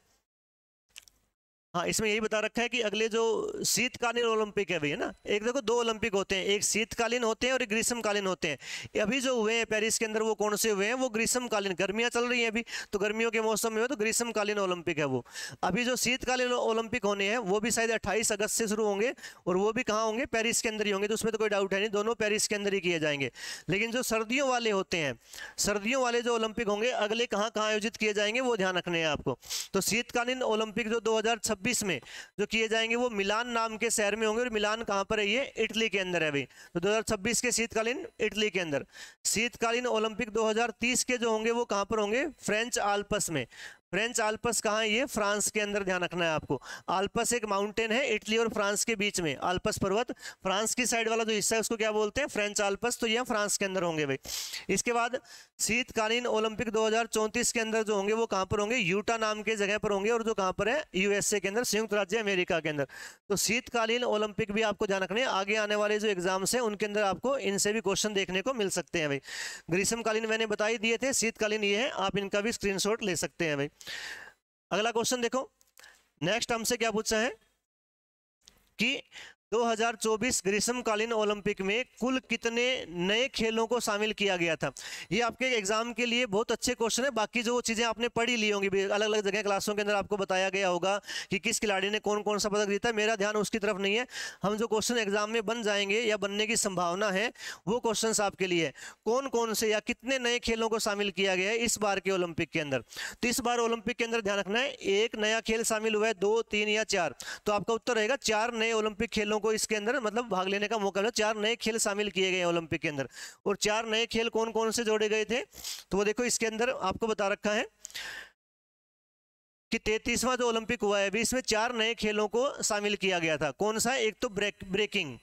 S1: हाँ इसमें यही बता रखा है कि अगले जो शीतकालीन ओलंपिक है अभी है ना एक देखो दो ओलंपिक होते हैं एक शीतकालीन होते हैं और एक ग्रीष्मकालीन होते हैं अभी जो हुए हैं पेरिस के अंदर वो कौन से हुए हैं वो ग्रीष्मकालीन गर्मियाँ चल रही हैं अभी तो गर्मियों के मौसम में हो तो ग्रीष्मकालीन ओलंपिक है वो अभी जो शीतकालीन ओलंपिक होने हैं वो भी शायद अट्ठाईस अगस्त से शुरू होंगे और वो भी कहाँ होंगे पेरिस के अंदर ही होंगे तो उसमें तो कोई डाउट है नहीं दोनों पेरिस के अंदर ही किए जाएंगे लेकिन जो सर्दियों वाले होते हैं सर्दियों वाले जो ओलंपिक होंगे अगले कहाँ कहाँ आयोजित किए जाएंगे वो ध्यान रखने हैं आपको तो शीतकालीन ओलंपिक जो दो 2026 में जो किए जाएंगे वो मिलान नाम के शहर में होंगे और मिलान कहाँ पर है ये इटली के अंदर है अभी तो 2026 के शीतकालीन इटली के अंदर शीतकालीन ओलंपिक 2030 के जो होंगे वो कहाँ पर होंगे फ्रेंच आल्पस में फ्रेंच आल्पस कहाँ है ये फ्रांस के अंदर ध्यान रखना है आपको आल्पस एक माउंटेन है इटली और फ्रांस के बीच में आल्पस पर्वत फ्रांस की साइड वाला जो हिस्सा है उसको क्या बोलते हैं फ्रेंच आल्पस तो ये फ्रांस के अंदर होंगे भाई इसके बाद शीतकालीन ओलंपिक दो के अंदर जो होंगे वो कहाँ पर होंगे यूटा नाम के जगह पर होंगे और जो कहाँ पर है यूएसए के अंदर संयुक्त राज्य अमेरिका के अंदर तो शीतकालीन ओलंपिक भी आपको ध्यान रखने आगे आने वाले जो एग्जाम्स हैं उनके अंदर आपको इनसे भी क्वेश्चन देखने को मिल सकते हैं भाई ग्रीष्मकालीन मैंने बता ही दिए थे शीतकालीन ये है आप इनका भी स्क्रीन ले सकते हैं भाई अगला क्वेश्चन देखो नेक्स्ट हमसे क्या पूछा है कि 2024 ग्रीष्मकालीन ओलंपिक में कुल कितने नए खेलों को शामिल किया गया था ये आपके एग्जाम के लिए बहुत अच्छे क्वेश्चन है बाकी जो चीज़ें आपने पढ़ी ली होंगी अलग अलग जगह क्लासों के अंदर आपको बताया गया होगा कि किस खिलाड़ी ने कौन कौन सा पदक जीता मेरा ध्यान उसकी तरफ नहीं है हम जो क्वेश्चन एग्जाम में बन जाएंगे या बनने की संभावना है वो क्वेश्चन आपके लिए है कौन कौन से या कितने नए खेलों को शामिल किया गया है इस बार के ओलंपिक के अंदर तो इस बार ओलंपिक के अंदर ध्यान रखना है एक नया खेल शामिल हुआ है दो तीन या चार तो आपका उत्तर रहेगा चार नए ओलंपिक खेलों खिलाड़ियों को इसके अंदर मतलब भाग लेने का मौका मिला चार नए खेल शामिल किए गए ओलंपिक के अंदर और चार नए खेल कौन कौन से जोड़े गए थे तो वो देखो इसके अंदर आपको बता रखा है कि तैतीसवां जो ओलंपिक हुआ है अभी इसमें चार नए खेलों को शामिल किया गया था कौन सा एक तो ब्रेक ब्रेकिंग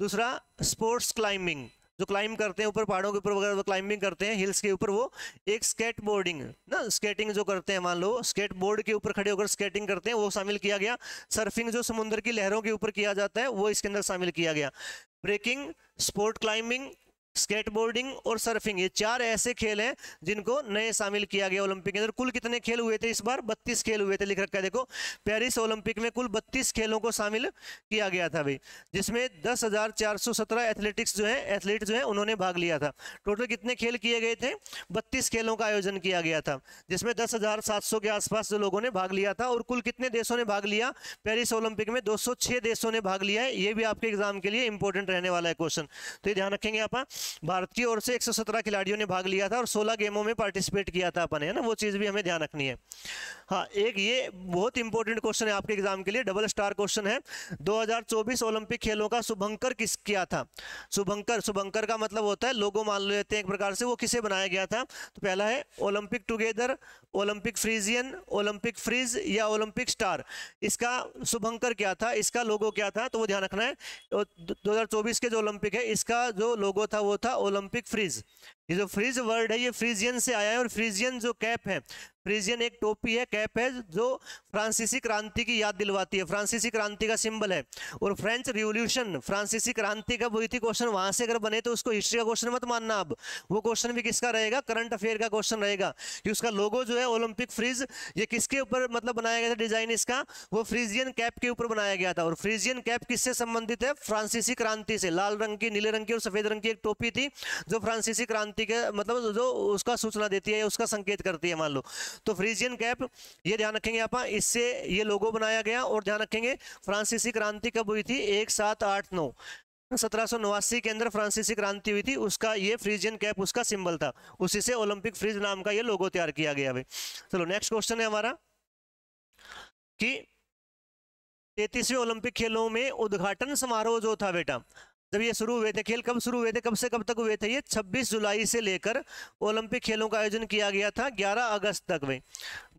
S1: दूसरा स्पोर्ट्स क्लाइंबिंग जो क्लाइंब करते हैं ऊपर पहाड़ों के ऊपर वगैरह क्लाइंबिंग करते हैं हिल्स के ऊपर वो एक स्केट बोर्डिंग ना स्केटिंग जो करते हैं मान लो स्केट बोर्ड के ऊपर खड़े होकर स्केटिंग करते हैं वो शामिल किया गया सर्फिंग जो समुद्र की लहरों के ऊपर किया जाता है वो इसके अंदर शामिल किया गया ब्रेकिंग स्पोर्ट क्लाइंबिंग स्केटबोर्डिंग और सर्फिंग ये चार ऐसे खेल हैं जिनको नए शामिल किया गया ओलंपिक के अंदर कुल कितने खेल हुए थे इस बार बत्तीस खेल हुए थे लिख रखा है देखो पेरिस ओलंपिक में कुल बत्तीस खेलों को शामिल किया गया था भाई जिसमें दस एथलेटिक्स जो है एथलीट जो है उन्होंने भाग लिया था टोटल कितने खेल किए गए थे बत्तीस खेलों का आयोजन किया गया था जिसमें दस के आसपास जो लोगों ने भाग लिया था और कुल कितने देशों ने भाग लिया पेरिस ओलंपिक में 206 देशों ने भाग लिया है ये भी आपके एग्जाम के लिए इंपॉर्टेंट रहने वाला है क्वेश्चन तो ये ध्यान रखेंगे आप हाँ। भारत की ओर से 117 खिलाड़ियों ने भाग लिया था और 16 गेमों में पार्टिसिपेट किया था अपने है ना वो चीज़ भी हमें ध्यान रखनी है हाँ एक ये बहुत इंपॉर्टेंट क्वेश्चन है आपके एग्जाम के लिए डबल स्टार क्वेश्चन है 2024 ओलंपिक खेलों का शुभंकर किस किया था शुभंकर शुभंकर का मतलब होता है लोगों मान लेते हैं एक प्रकार से वो किसे बनाया गया था तो पहला है Olympic together Olympic Phrygian Olympic Phryge या ओलंपिक स्टार इसका शुभंकर क्या था इसका लोगो क्या था तो वो ध्यान रखना है दो के जो ओलंपिक है इसका जो लोगो था वो था ओलंपिक फ्रिज ये जो फ्रीज वर्ड है ये फ्रीजियन से आया है और फ्रीजियन जो कैप है फ्रीजियन एक टोपी है कैप है जो फ्रांसीसी क्रांति की याद दिलवाती है फ्रांसीसी क्रांति का सिंबल है और फ्रेंच रिवोल्यूशन फ्रांसीसी क्रांति कब हुई थी क्वेश्चन वहां से अगर बने तो उसको हिस्ट्री का क्वेश्चन मत मानना अब वो क्वेश्चन भी किसका रहेगा करंट अफेयर का क्वेश्चन रहेगा कि उसका लोगो जो है ओलंपिक फ्रीज ये किसके ऊपर मतलब बनाया गया था डिजाइन इसका वो फ्रीजियन कैप के ऊपर बनाया गया था और फ्रीजियन कैप किससे संबंधित है फ्रांसीसी क्रांति से लाल रंग की नीले रंग की और सफेद रंग की एक टोपी थी जो फ्रांसीसी क्रांति क्रांति के मतलब जो उसका सूचना देती है उसका संकेत करती है मान लो तो फ्रीजियन कैप ये ध्यान रखेंगे आप इससे ये लोगो बनाया गया और ध्यान रखेंगे फ्रांसीसी क्रांति कब हुई थी एक सात आठ नौ सत्रह सौ नवासी के अंदर फ्रांसीसी क्रांति हुई थी उसका ये फ्रीजियन कैप उसका सिंबल था उसी से ओलंपिक फ्रीज नाम का ये लोगो तैयार किया गया भाई चलो नेक्स्ट क्वेश्चन है हमारा कि तैतीसवें ओलंपिक खेलों में उद्घाटन समारोह जो था बेटा जब ये शुरू हुए थे खेल कब शुरू हुए थे कब से कब तक हुए थे ये 26 जुलाई से लेकर ओलंपिक खेलों का आयोजन किया गया था 11 अगस्त तक में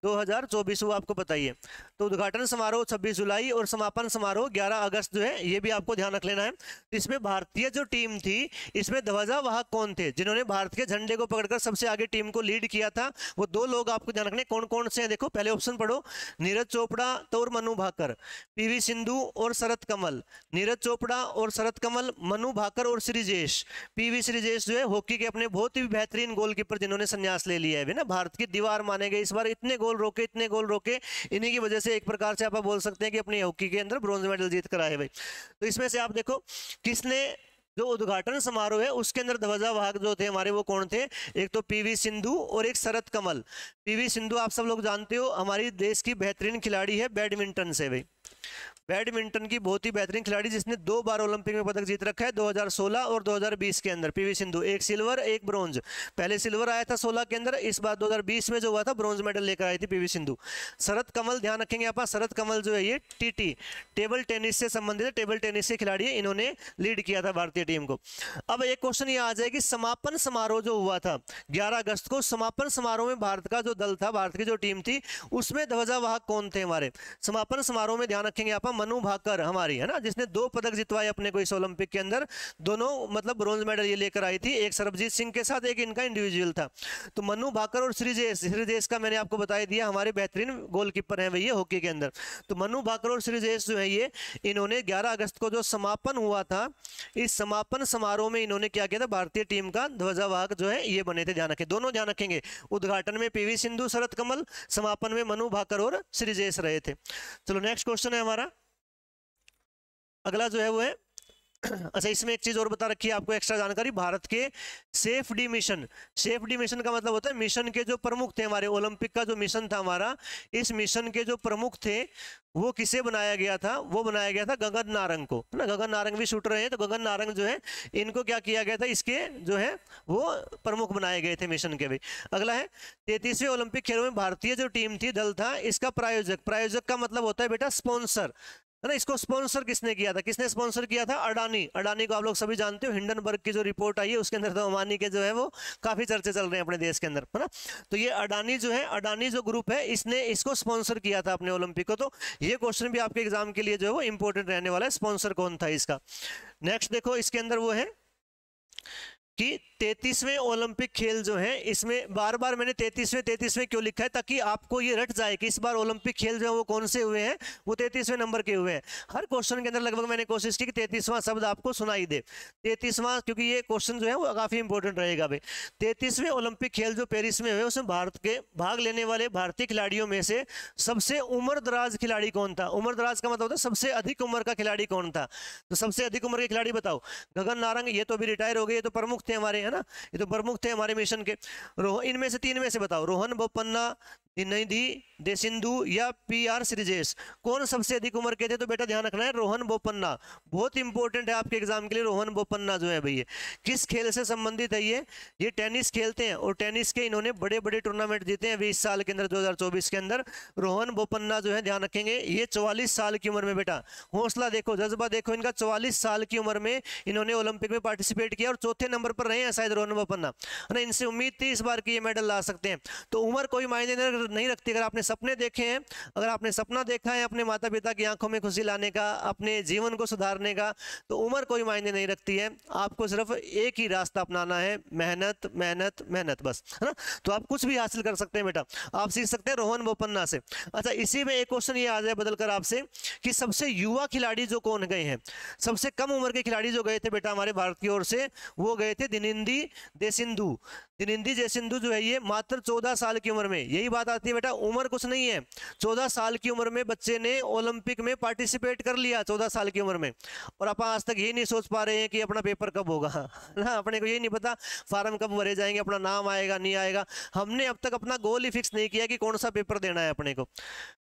S1: 2024 वो आपको बताइए तो उद्घाटन समारोह छब्बीस जुलाई और समापन समारोह ग्यारह अगस्त जो है ये भी आपको ध्यान रख लेना है इसमें भारतीय जो टीम थी इसमें ध्वजावाहक कौन थे जिन्होंने भारत के झंडे को पकड़कर सबसे आगे टीम को लीड किया था वो दो लोग आपको ध्यान रखने कौन कौन से हैं देखो पहले ऑप्शन पढ़ो नीरज चोपड़ा तो और मनु भाकर पीवी सिंधु और शरत कमल नीरज चोपड़ा और शरत कमल मनु भाकर और श्रीजेश पीवी श्रीजेश जो है हॉकी के अपने बहुत ही बेहतरीन गोलकीपर जिन्होंने संन्यास ले लिया है ना भारत की दीवार माने गए इस बार इतने गोल रोके इतने गोल रोके इन्हीं की वजह से एक प्रकार से आप बोल सकते हैं कि अपनी हॉकी के अंदर ब्रॉन्ज मेडल जीत कर आए भाई तो इसमें से आप देखो किसने जो उद्घाटन समारोह है उसके अंदर ध्वजावाहक जो थे हमारे वो कौन थे एक तो पीवी सिंधु और एक शरद कमल पीवी सिंधु आप सब लोग जानते हो हमारी देश की बेहतरीन खिलाड़ी है बैडमिंटन से भाई बैडमिंटन की बहुत ही बेहतरीन खिलाड़ी जिसने दो बार ओलंपिक में पदक जीत रखा है 2016 और 2020 के अंदर पीवी सिंधु एक सिल्वर एक ब्रॉन्ज पहले सिल्वर आया था 16 के अंदर इस बार 2020 में जो हुआ था ब्रॉन्ज मेडल लेकर आई थी पीवी सिंधु शरद कमल ध्यान रखेंगे आप शरद कमल जो है ये टीटी टेबल टेनिस से संबंधित टेबल टेनिस के खिलाड़ी इन्होंने लीड किया था भारतीय टीम को अब एक क्वेश्चन ये आ जाए कि समापन समारोह जो हुआ था ग्यारह अगस्त को समापन समारोह में भारत का जो दल था भारत की जो टीम थी उसमें ध्वजावाहक कौन थे हमारे समापन समारोह में ध्यान रखेंगे आप मनु भाकर हमारी है ना जिसने दो पदक जितवाए अपने को इस ओलंपिक के अंदर दोनों मतलब ब्रॉन्ज मेडल ये लेकर आई थी एक सरबजीत सिंह के साथ एक इनका इंडिविजुअल था तो मनु भाकर और श्रीजेश श्रीजेश का मैंने आपको बताया दिया हमारे बेहतरीन गोलकीपर हैं भैया हॉकी के अंदर तो मनु भाकर और श्रीजेश जो है ये इन्होंने ग्यारह अगस्त को जो समापन हुआ था इस समापन समारोह में इन्होंने क्या किया था भारतीय टीम का ध्वजावाहक जो है ये बने थे ध्यान रखें दोनों ध्यान रखेंगे उद्घाटन में पीवी सिंधु शरत कमल समापन में मनु भाकर और श्रीजेश रहे थे चलो नेक्स्ट क्वेश्चन है हमारा अगला जो है वो है अच्छा इसमें एक चीज़ और बता रखी है आपको एक्स्ट्रा जानकारी भारत के chef de mission chef de mission का मतलब होता है मिशन के जो प्रमुख थे हमारे ओलंपिक का जो मिशन था हमारा इस मिशन के जो प्रमुख थे वो किसे बनाया गया था वो बनाया गया था गगन नारंग को है ना गगन नारंग भी शूट रहे हैं तो गगन नारंग जो है इनको क्या किया गया था इसके जो है वो प्रमुख बनाए गए थे मिशन के भी अगला है तैतीसवें ओलंपिक खेलों में भारतीय जो टीम थी दल था इसका प्रायोजक प्रायोजक का मतलब होता है बेटा स्पॉन्सर है ना इसको स्पॉन्सर किसने किया था किसने स्पॉन्सर किया था अडानी अडानी को आप लोग सभी जानते हो हिंडनबर्ग की जो रिपोर्ट आई है उसके अंदर तो अमानी के जो है वो काफ़ी चर्चे चल रहे हैं अपने देश के अंदर है ना तो ये अडानी जो है अडानी जो ग्रुप है इसने इसको स्पॉन्सर किया था अपने ओलंपिक को तो ये क्वेश्चन भी आपके एग्जाम के लिए जो है वो इंपॉर्टेंट रहने वाला है स्पॉन्सर कौन था इसका नेक्स्ट देखो इसके अंदर वो है कि तैतीसवें ओलंपिक खेल जो है इसमें बार बार मैंने तैतीसवें तैतीसवें क्यों लिखा है ताकि आपको ये रट जाए कि इस बार ओलंपिक खेल जो है वो कौन से हुए हैं वो तैतीसवें नंबर के हुए हैं हर क्वेश्चन के अंदर लगभग मैंने कोशिश की कि तैतीसवां शब्द आपको सुनाई दे तैतीसवां क्योंकि ये क्वेश्चन जो है वो काफ़ी इंपॉर्टेंट रहेगा भाई तैतीसवें ओलंपिक खेल जो पेरिस में हुए उसमें भारत के भाग लेने वाले भारतीय खिलाड़ियों में से सबसे उम्र खिलाड़ी कौन था उम्र का मतलब होता है सबसे अधिक उम्र का खिलाड़ी कौन था तो सबसे अधिक उम्र के खिलाड़ी बताओ गगन नारंग ये तो अभी रिटायर हो गए ये तो प्रमुख थे हमारे है ना ये तो प्रमुख थे हमारे मिशन के रोहन इनमें से तीन में से बताओ रोहन बोपन्ना निधि दे सिंधु या पी आर श्रीजेश कौन सबसे अधिक उम्र के थे तो बेटा ध्यान रखना है रोहन बोपन्ना बहुत इंपॉर्टेंट है आपके एग्जाम के लिए रोहन बोपन्ना जो है भैया किस खेल से संबंधित है ये ये टेनिस खेलते हैं और टेनिस के इन्होंने बड़े बड़े टूर्नामेंट जीते हैं अभी इस साल के अंदर 2024 के अंदर रोहन बोपन्ना जो है ध्यान रखेंगे ये चौवालीस साल की उम्र में बेटा हौसला देखो जज्बा देखो इनका चौवालीस साल की उम्र में इन्होंने ओलंपिक में पार्टिसिपेट किया और चौथे नंबर पर रहे हैं शायद रोल नंबर है ना इनसे उम्मीद थी इस बार की ये मेडल ला सकते हैं तो उम्र कोई मायने नहीं रखती अगर आपने सपने देखे हैं अगर आपने सपना देखा है अपने माता पिता की आंखों में खुशी लाने का अपने जीवन को सुधारने का तो उम्र कोई मायने नहीं रखती है आपको सिर्फ एक ही रास्ता अपनाना है मेहनत मेहनत मेहनत बस है ना तो आप कुछ भी हासिल कर सकते हैं बेटा आप सीख सकते हैं रोहन बोपन्ना से अच्छा इसी में एक क्वेश्चन ये आ जाए बदलकर आपसे कि सबसे युवा खिलाड़ी जो कौन गए हैं सबसे कम उम्र के खिलाड़ी जो गए थे बेटा हमारे भारत की ओर से वो गए थे थे दिनिंदी देसिंधु दिनिंदी जयसिंधु जो है ये मात्र चौदह साल की उम्र में यही बात आती है बेटा उम्र कुछ नहीं है चौदह साल की उम्र में बच्चे ने ओलंपिक में पार्टिसिपेट कर लिया चौदह साल की उम्र में और अपन आज तक ये नहीं सोच पा रहे हैं कि अपना पेपर कब होगा ना अपने को ये नहीं पता फार्म कब भरे जाएंगे अपना नाम आएगा नहीं आएगा हमने अब तक अपना गोल ही फिक्स नहीं किया कि कौन सा पेपर देना है अपने को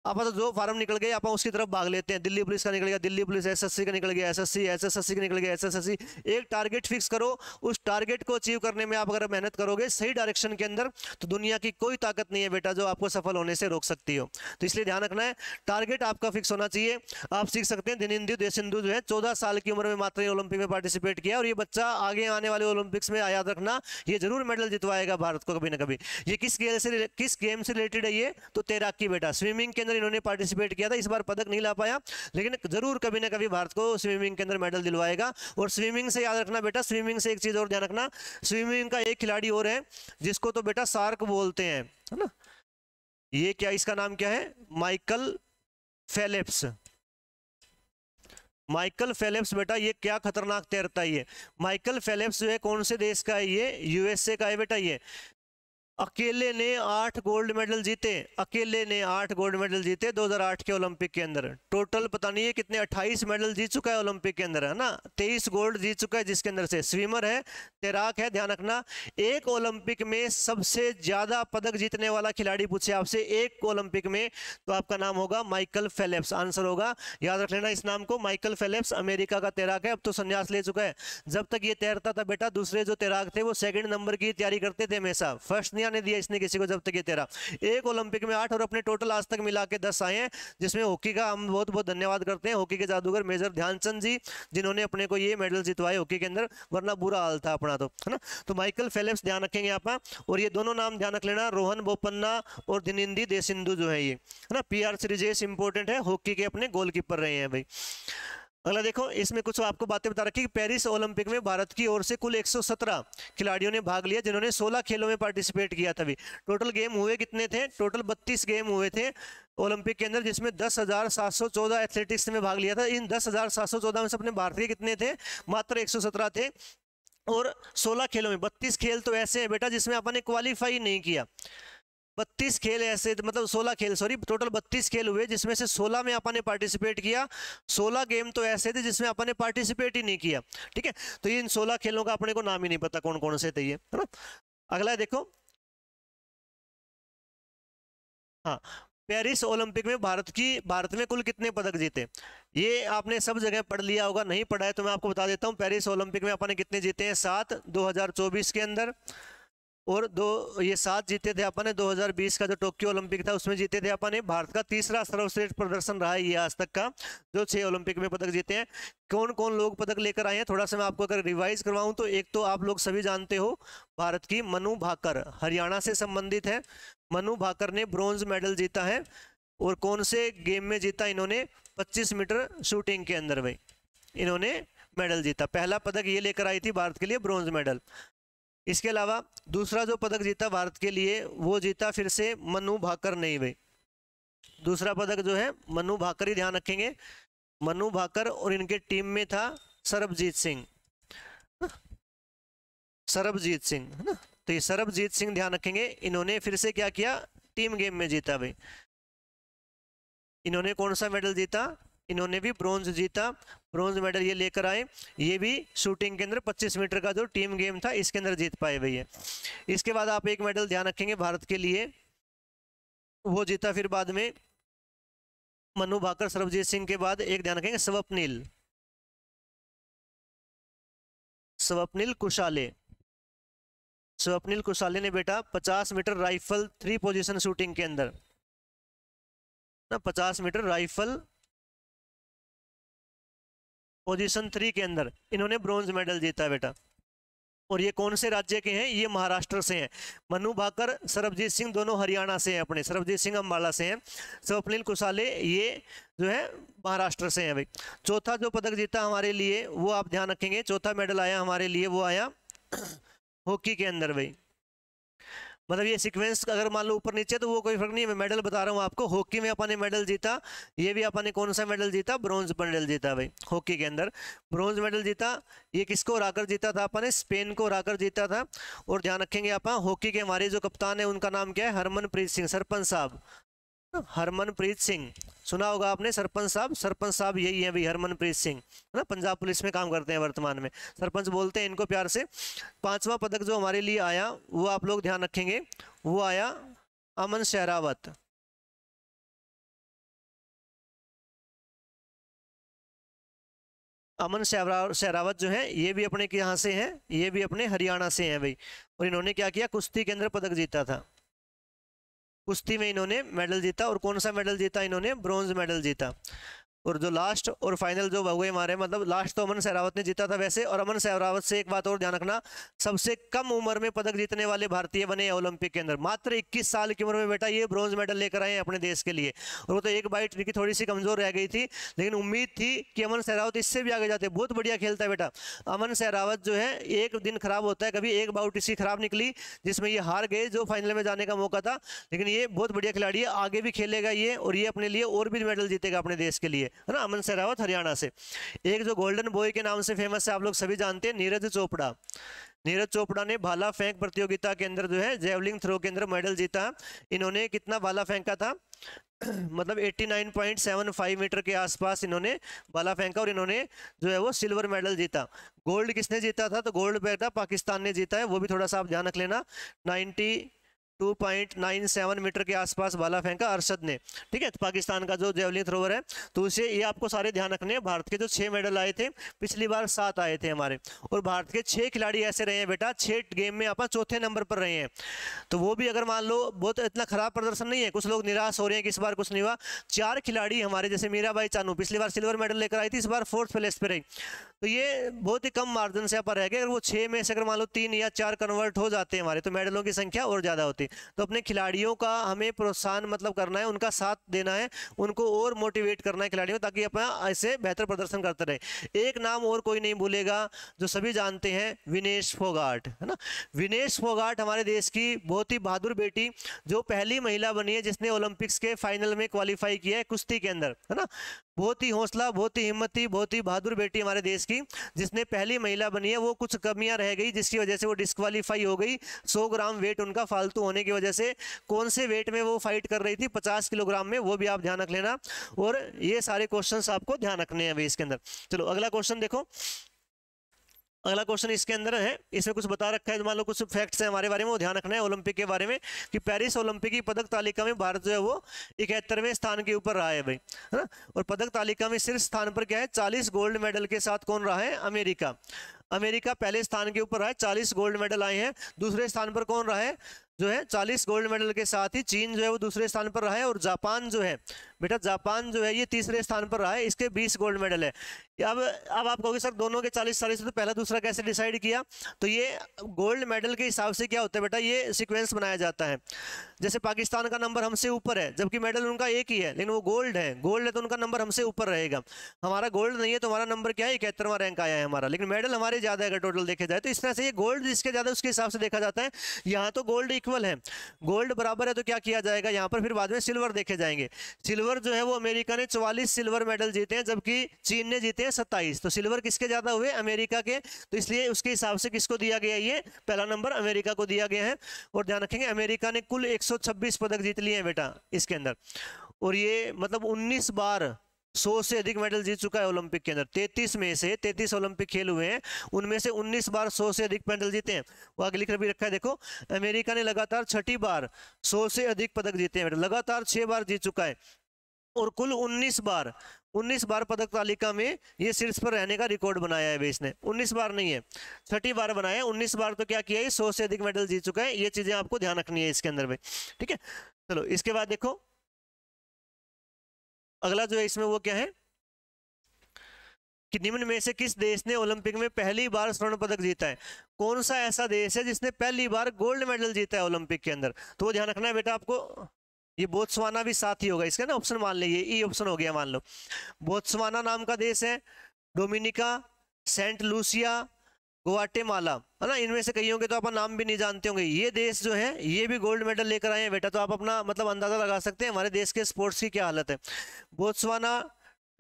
S1: आप तो जो फार्म निकल गए आप उसकी तरफ भाग लेते हैं दिल्ली पुलिस का निकल गया दिल्ली पुलिस एसएससी का निकल गया एसएससी एसएससी का निकल गया एसएससी एक टारगेट फिक्स करो उस टारगेट को अचीव करने में आप अगर मेहनत करोगे सही डायरेक्शन के अंदर तो दुनिया की कोई ताकत नहीं है बेटा जो आपको सफल होने से रोक सकती हो तो इसलिए ध्यान रखना है टारगेट आपका फिक्स होना चाहिए आप सीख सकते हैं दिनिंदु देशिंदु जो है चौदह साल की उम्र में मात्र ओलंपिक में पार्टिसिपेट किया और ये बच्चा आगे आने वाले ओलंपिक्स में याद रखना ये जरूर मेडल जितवाएगा भारत को कभी ना कभी ये किस गेम से किस गेम से रिलेटेड है ये तो तैराकी बेटा स्विमिंग के अंदर इन्होंने पार्टिसिपेट किया था इस बार पदक नहीं ला पाया लेकिन जरूर कभी ना कभी भारत को स्विमिंग के अंदर मेडल दिलवाएगा और स्विमिंग से याद रखना बेटा स्विमिंग से एक चीज़ और ध्यान रखना स्विमिंग का एक खिलाड़ी और है जिसको तो बेटा सार्क बोलते हैं है ना ये क्या इसका नाम क्या है माइकल फेलिप्स माइकल फेलिप्स बेटा ये क्या खतरनाक तैरता है ये माइकल फेलिप्स जो है कौन से देश का है ये यूएसए का है बेटा ये अकेले ने आठ गोल्ड मेडल जीते अकेले ने आठ गोल्ड मेडल जीते 2008 के ओलंपिक के अंदर टोटल पता नहीं है कितने 28 मेडल जीत चुका है ओलंपिक के अंदर है ना 23 गोल्ड जीत चुका है जिसके अंदर से स्विमर है तैराक है ध्यान रखना एक ओलंपिक में सबसे ज़्यादा पदक जीतने वाला खिलाड़ी पूछे आपसे एक ओलंपिक में तो आपका नाम होगा माइकल फेलिप्स आंसर होगा याद रख लेना इस नाम को माइकल फेलिप्स अमेरिका का तैराक है अब तो संन्यास ले चुका है जब तक ये तैरता था बेटा दूसरे जो तैराक थे वो सेकेंड नंबर की तैयारी करते थे हमेशा फर्स्ट जाने दिया इसने किसी को जब तक ये तेरा एक ओलंपिक में आठ और अपने टोटल आज तक मिला के दस आए हैं जिसमें हॉकी का हम बहुत बहुत धन्यवाद करते हैं हॉकी के जादूगर मेजर ध्यानचंद जी जिन्होंने अपने को ये मेडल जितवाए हॉकी के अंदर वरना बुरा हाल था अपना तो है ना तो माइकल फेलिप्स ध्यान रखेंगे आप हाँ? और ये दोनों नाम ध्यान रख लेना रोहन बोपन्ना और दिनिंदी देसिंधु जो है ये है ना पी आर सीरीज इंपॉर्टेंट है हॉकी के अपने गोलकीपर रहे हैं भाई अगला देखो इसमें कुछ आपको बातें बता रखी कि पेरिस ओलंपिक में भारत की ओर से कुल 117 खिलाड़ियों ने भाग लिया जिन्होंने 16 खेलों में पार्टिसिपेट किया था भी टोटल गेम हुए कितने थे टोटल 32 गेम हुए थे ओलंपिक के अंदर जिसमें दस हजार सात सौ चौदह एथलेटिक्स में भाग लिया था इन दस हजार सात सौ चौदह में अपने भारतीय कितने थे मात्र एक सौ सत्रह थे और सोलह खेलों में बत्तीस खेल तो ऐसे हैं बेटा जिसमें आपने क्वालिफाई नहीं किया बत्तीस खेल ऐसे मतलब सोलह खेल सॉरी टोटल बत्तीस खेल हुए जिसमें से सोलह में अपन ने पार्टिसिपेट किया सोलह गेम तो ऐसे थे जिसमें अपन ने पार्टिसिपेट ही नहीं किया ठीक है तो ये इन सोलह खेलों का अपने को नाम ही नहीं पता कौन कौन से थे ये है ना अगला देखो हाँ पेरिस ओलंपिक में भारत की भारत में कुल कितने पदक जीते ये आपने सब जगह पढ़ लिया होगा नहीं पढ़ा है तो मैं आपको बता देता हूँ पेरिस ओलंपिक में अपने कितने जीते हैं सात 2024 के अंदर और दो ये सात जीते थे अपन ने 2020 का जो टोक्यो ओलंपिक था उसमें जीते थे अपन ने भारत का तीसरा सर्वश्रेष्ठ प्रदर्शन रहा है ये आज तक का जो छः ओलंपिक में पदक जीते हैं कौन कौन लोग पदक लेकर आए हैं थोड़ा सा मैं आपको अगर रिवाइज करवाऊं तो एक तो आप लोग सभी जानते हो भारत की मनु भाकर हरियाणा से संबंधित है मनु भाकर ने ब्रॉन्ज मेडल जीता है और कौन से गेम में जीता इन्होंने पच्चीस मीटर शूटिंग के अंदर में इन्होंने मेडल जीता पहला पदक ये लेकर आई थी भारत के लिए ब्रॉन्ज मेडल इसके अलावा दूसरा जो पदक जीता भारत के लिए वो जीता फिर से मनु भाकर नहीं वे दूसरा पदक जो है मनु भाकर ही ध्यान रखेंगे मनु भाकर और इनके टीम में था सरबजीत सिंह सरबजीत सिंह है ना तो ये सरबजीत सिंह ध्यान रखेंगे इन्होंने फिर से क्या किया टीम गेम में जीता भाई इन्होंने कौन सा मेडल जीता इन्होंने भी ब्रॉन्ज जीता ब्रॉन्ज मेडल ये लेकर आए ये भी शूटिंग के अंदर 25 मीटर का जो टीम गेम था इसके अंदर जीत पाए भैया इसके बाद आप एक मेडल ध्यान रखेंगे भारत के लिए वो जीता फिर बाद में मनु भाकर सरबजीत सिंह के बाद एक ध्यान रखेंगे स्वप्निल स्वप्निल कुशाले स्वप्निल कुशाले ने बेटा 50 meter rifle three position shooting के अंदर ना 50 मीटर राइफल पोजीशन थ्री के अंदर इन्होंने ब्रॉन्ज मेडल जीता बेटा और ये कौन से राज्य के हैं ये महाराष्ट्र से हैं मनु भाकर सरबजीत सिंह दोनों हरियाणा से हैं अपने सरबजीत सिंह अम्बाला से हैं स्वप्निल कुशाले ये जो है महाराष्ट्र से हैं भाई चौथा जो पदक जीता हमारे लिए वो आप ध्यान रखेंगे चौथा मेडल आया हमारे लिए वो आया हॉकी के अंदर भाई मतलब ये सीक्वेंस अगर मान लो ऊपर नीचे तो वो कोई फर्क नहीं है मैं मेडल बता रहा हूँ आपको हॉकी में अपने मेडल जीता ये भी अपने कौन सा मेडल जीता ब्रॉन्ज मेडल जीता भाई हॉकी के अंदर ब्रॉन्ज मेडल जीता ये किसको हराकर जीता था अपने स्पेन को हराकर जीता था और ध्यान रखेंगे आप हॉकी के हमारे जो कप्तान है उनका नाम क्या है हरमनप्रीत सिंह सरपंच साहब हरमनप्रीत सिंह सुना होगा आपने सरपंच साहब सरपंच साहब यही है भाई हरमनप्रीत सिंह है ना पंजाब पुलिस में काम करते हैं वर्तमान में सरपंच बोलते हैं इनको प्यार से पांचवा पदक जो हमारे लिए आया वो आप लोग ध्यान रखेंगे वो आया अमन शहरावत अमन शहरावत जो है ये भी अपने यहाँ से हैं ये भी अपने हरियाणा से हैं भाई और इन्होंने क्या किया कुश्ती के अंदर पदक जीता था कुश्ती में इन्होंने मेडल जीता और कौन सा मेडल जीता इन्होंने ब्रॉन्ज मेडल जीता और जो लास्ट और फाइनल जो भगवे मारे मतलब लास्ट तो अमन सहरावत ने जीता था वैसे और अमन सहरावत से एक बात और ध्यान रखना सबसे कम उम्र में पदक जीतने वाले भारतीय बने ओलंपिक के अंदर मात्र 21 साल की उम्र में बेटा ये ब्रॉन्ज मेडल लेकर आए हैं अपने देश के लिए और वो तो एक बाइट की थोड़ी सी कमजोर रह गई थी लेकिन उम्मीद थी कि अमन सहरावत इससे भी आगे जाते बहुत बढ़िया खेलता है बेटा अमन सहरावत जो है एक दिन खराब होता है कभी एक बाउट इसी खराब निकली जिसमें ये हार गए जो फाइनल में जाने का मौका था लेकिन ये बहुत बढ़िया खिलाड़ी है आगे भी खेलेगा ये और ये अपने लिए और भी मेडल जीतेगा अपने देश के लिए है ना अमन सहरावत हरियाणा से एक जो गोल्डन बॉय के नाम से फेमस है आप लोग सभी जानते हैं नीरज चोपड़ा नीरज चोपड़ा ने भाला फेंक प्रतियोगिता के अंदर जो है जेवलिंग थ्रो के अंदर मेडल जीता इन्होंने कितना भाला फेंका था मतलब 89.75 मीटर के आसपास इन्होंने बाला फेंका और इन्होंने जो है वो सिल्वर मेडल जीता गोल्ड किसने जीता था तो गोल्ड पे था पाकिस्तान ने जीता है वो भी थोड़ा सा आप ध्यान रख लेना 2.97 मीटर के आसपास बाला फेंका अरशद ने ठीक है तो पाकिस्तान का जो जेवलिन थ्रोवर है तो उसे ये आपको सारे ध्यान रखने हैं भारत के जो छः मेडल आए थे पिछली बार सात आए थे हमारे और भारत के छः खिलाड़ी ऐसे रहे हैं बेटा छः गेम में आप चौथे नंबर पर रहे हैं तो वो भी अगर मान लो बहुत इतना खराब प्रदर्शन नहीं है कुछ लोग निराश हो रहे हैं कि इस बार कुछ नहीं हुआ चार खिलाड़ी हमारे जैसे मीराबाई चानू पिछली बार सिल्वर मेडल लेकर आई थी इस बार फोर्थ प्लेस पर रही तो ये बहुत ही कम मार्जिन से आप रह गए अगर वो छः में से अगर मान लो तीन या चार कन्वर्ट हो जाते हैं हमारे तो मेडलों की संख्या और ज़्यादा होती तो अपने खिलाड़ियों का हमें प्रोत्साहन मतलब करना है उनका साथ देना है उनको और मोटिवेट करना है खिलाड़ियों ताकि अपना ऐसे बेहतर प्रदर्शन करते रहे एक नाम और कोई नहीं भूलेगा जो सभी जानते हैं विनेश फोगाट है ना विनेश फोगाट हमारे देश की बहुत ही बहादुर बेटी जो पहली महिला बनी है जिसने ओलंपिक्स के फाइनल में क्वालिफाई किया है कुश्ती के अंदर है ना बहुत ही हौसला बहुत ही हिम्मत थी बहुत ही बहादुर बेटी हमारे देश की जिसने पहली महिला बनी है वो कुछ कमियां रह गई जिसकी वजह से वो डिस्कवालीफाई हो गई 100 ग्राम वेट उनका फालतू होने की वजह से कौन से वेट में वो फाइट कर रही थी 50 किलोग्राम में वो भी आप ध्यान रख लेना और ये सारे क्वेश्चन आपको ध्यान रखने हैं अभी इसके अंदर चलो अगला क्वेश्चन देखो अगला क्वेश्चन इसके अंदर है इसमें कुछ बता रखा है तो मान लो कुछ फैक्ट्स हैं हमारे बारे में वो ध्यान रखना है ओलंपिक के बारे में कि पेरिस ओलंपिक की पदक तालिका में भारत जो है वो इकहत्तरवें स्थान के ऊपर रहा है भाई है ना और पदक तालिका में सिर्फ स्थान पर क्या है चालीस गोल्ड मेडल के साथ कौन रहा है अमेरिका अमेरिका पहले स्थान के ऊपर रहा है चालीस गोल्ड मेडल आए हैं दूसरे स्थान पर कौन रहा है जो है चालीस गोल्ड मेडल के साथ ही चीन जो है वो दूसरे स्थान पर रहा है और जापान जो है बेटा जापान जो है ये तीसरे स्थान पर रहा है इसके बीस गोल्ड मेडल है अब अब आप कहोगे सर दोनों के चालीस चालीस तो पहला दूसरा कैसे डिसाइड किया तो ये गोल्ड मेडल के हिसाब से क्या होता है बेटा ये सिक्वेंस बनाया जाता है जैसे पाकिस्तान का नंबर हमसे ऊपर है जबकि मेडल उनका एक ही है लेकिन वो गोल्ड है गोल्ड है तो उनका नंबर हमसे ऊपर रहेगा हमारा गोल्ड नहीं है तो हमारा नंबर क्या है इकहत्तरवा रैंक आया है हमारा लेकिन मेडल हमारे ज़्यादा है अगर टोटल देखे जाए तो इस तरह से ये गोल्ड जिसके ज़्यादा उसके हिसाब से देखा जाता है यहाँ तो गोल्ड इक्वल है गोल्ड बराबर है तो क्या किया जाएगा यहाँ पर फिर बाद में सिल्वर देखे जाएंगे सिल्वर सिल्वर जो है वो अमेरिका ने चौवालीस सिल्वर मेडल जीते हैं जबकि चीन ने जीते हैं सत्ताईस तो सिल्वर किसके ज़्यादा हुए अमेरिका के तो इसलिए उसके हिसाब से किसको दिया गया ये पहला नंबर अमेरिका को दिया गया है और ध्यान रखेंगे अमेरिका ने कुल 126 पदक जीत लिए हैं बेटा इसके अंदर और ये मतलब उन्नीस बार सौ से अधिक मेडल जीत चुका है ओलंपिक के अंदर तैतीस में से तैतीस ओलंपिक खेल हुए हैं उनमें से उन्नीस बार सौ से अधिक मेडल जीते हैं वो आगे लिख भी रखा है देखो अमेरिका ने लगातार छठी बार सौ से अधिक पदक जीते हैं लगातार छह बार जीत चुका है और कुल 19 बार 19 बार पदक तालिका में ये शीर्ष पर रहने का रिकॉर्ड बनाया है इसने 19 बार नहीं है छठी बार बनाया है 19 बार तो क्या किया है 100 से अधिक मेडल जीत चुका है ये चीजें आपको ध्यान रखनी है इसके अंदर में ठीक है चलो इसके बाद देखो अगला जो है इसमें वो क्या है कि निम्न में से किस देश ने ओलंपिक में पहली बार स्वर्ण पदक जीता है कौन सा ऐसा देश है जिसने पहली बार गोल्ड मेडल जीता है ओलंपिक के अंदर तो वो ध्यान रखना है बेटा आपको ये बोत्सवाना भी साथ ही होगा इसका ना ऑप्शन मान लीजिए ई e ऑप्शन हो गया मान लो बोत्सवाना नाम का देश है डोमिनिका सेंट लूसिया गुआटेमाला है ना इनमें से कई होंगे तो आप नाम भी नहीं जानते होंगे ये देश जो है ये भी गोल्ड मेडल लेकर आए हैं बेटा तो आप अपना मतलब अंदाज़ा लगा सकते हैं हमारे देश के स्पोर्ट्स की क्या हालत है Botswana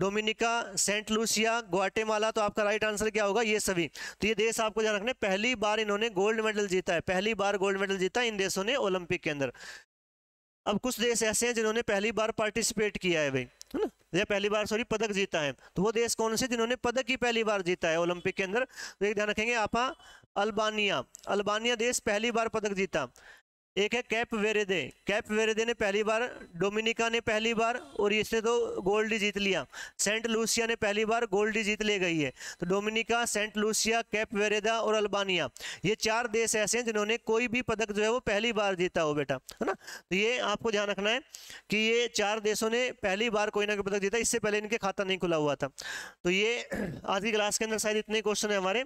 S1: Dominica Saint Lucia Guatemala तो आपका राइट आंसर क्या होगा ये सभी तो ये देश आपको ध्यान रखने पहली बार इन्होंने गोल्ड मेडल जीता है पहली बार गोल्ड मेडल जीता इन देशों ने ओलंपिक के अंदर अब कुछ देश ऐसे हैं जिन्होंने पहली बार पार्टिसिपेट किया है भाई है ना या पहली बार सॉरी पदक जीता है तो वो देश कौन से जिन्होंने पदक ही पहली बार जीता है ओलंपिक के अंदर तो एक ध्यान रखेंगे आपा अल्बानिया अल्बानिया देश पहली बार पदक जीता एक है कैप वेरेदे कैप वेरेदे ने पहली बार डोमिनिका ने पहली बार और इसने तो गोल्ड जीत लिया सेंट लूसिया ने पहली बार गोल्ड जीत ले गई है तो Dominica Saint Lucia Cape Verde और अल्बानिया ये चार देश ऐसे हैं जिन्होंने कोई भी पदक जो है वो पहली बार जीता हो बेटा है ना तो ये आपको ध्यान रखना है कि ये चार देशों ने पहली बार कोई ना कोई पदक जीता इससे पहले इनके खाता नहीं खुला हुआ था तो ये आज की क्लास के अंदर शायद इतने क्वेश्चन है हमारे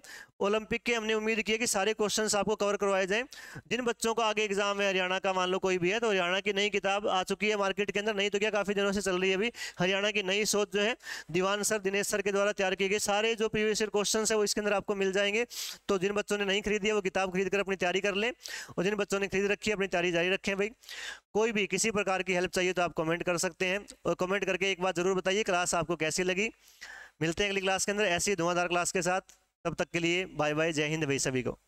S1: ओलंपिक के हमने उम्मीद की कि सारे क्वेश्चन आपको कवर करवाए जाए जिन बच्चों का आगे एग्जाम में हरियाणा का मान लो कोई भी है तो हरियाणा की नई किताब आ चुकी है मार्केट के अंदर नहीं तो क्या काफ़ी दिनों से चल रही है अभी हरियाणा की नई सोच जो है दीवान सर दिनेश सर के द्वारा तैयार की गई सारे जो प्रीवियस ईयर क्वेश्चन है वो इसके अंदर आपको मिल जाएंगे तो जिन बच्चों ने नहीं खरीदी है वो किताब खरीद कर अपनी तैयारी कर लें और जिन बच्चों ने खरीद रखी है अपनी तैयारी जारी रखें भाई कोई भी किसी प्रकार की हेल्प चाहिए तो आप कमेंट कर सकते हैं और कमेंट करके एक बार ज़रूर बताइए क्लास आपको कैसी लगी मिलते हैं अगली क्लास के अंदर ऐसी धुआंधार क्लास के साथ तब तक के लिए बाय बाय जय हिंद भाई सभी को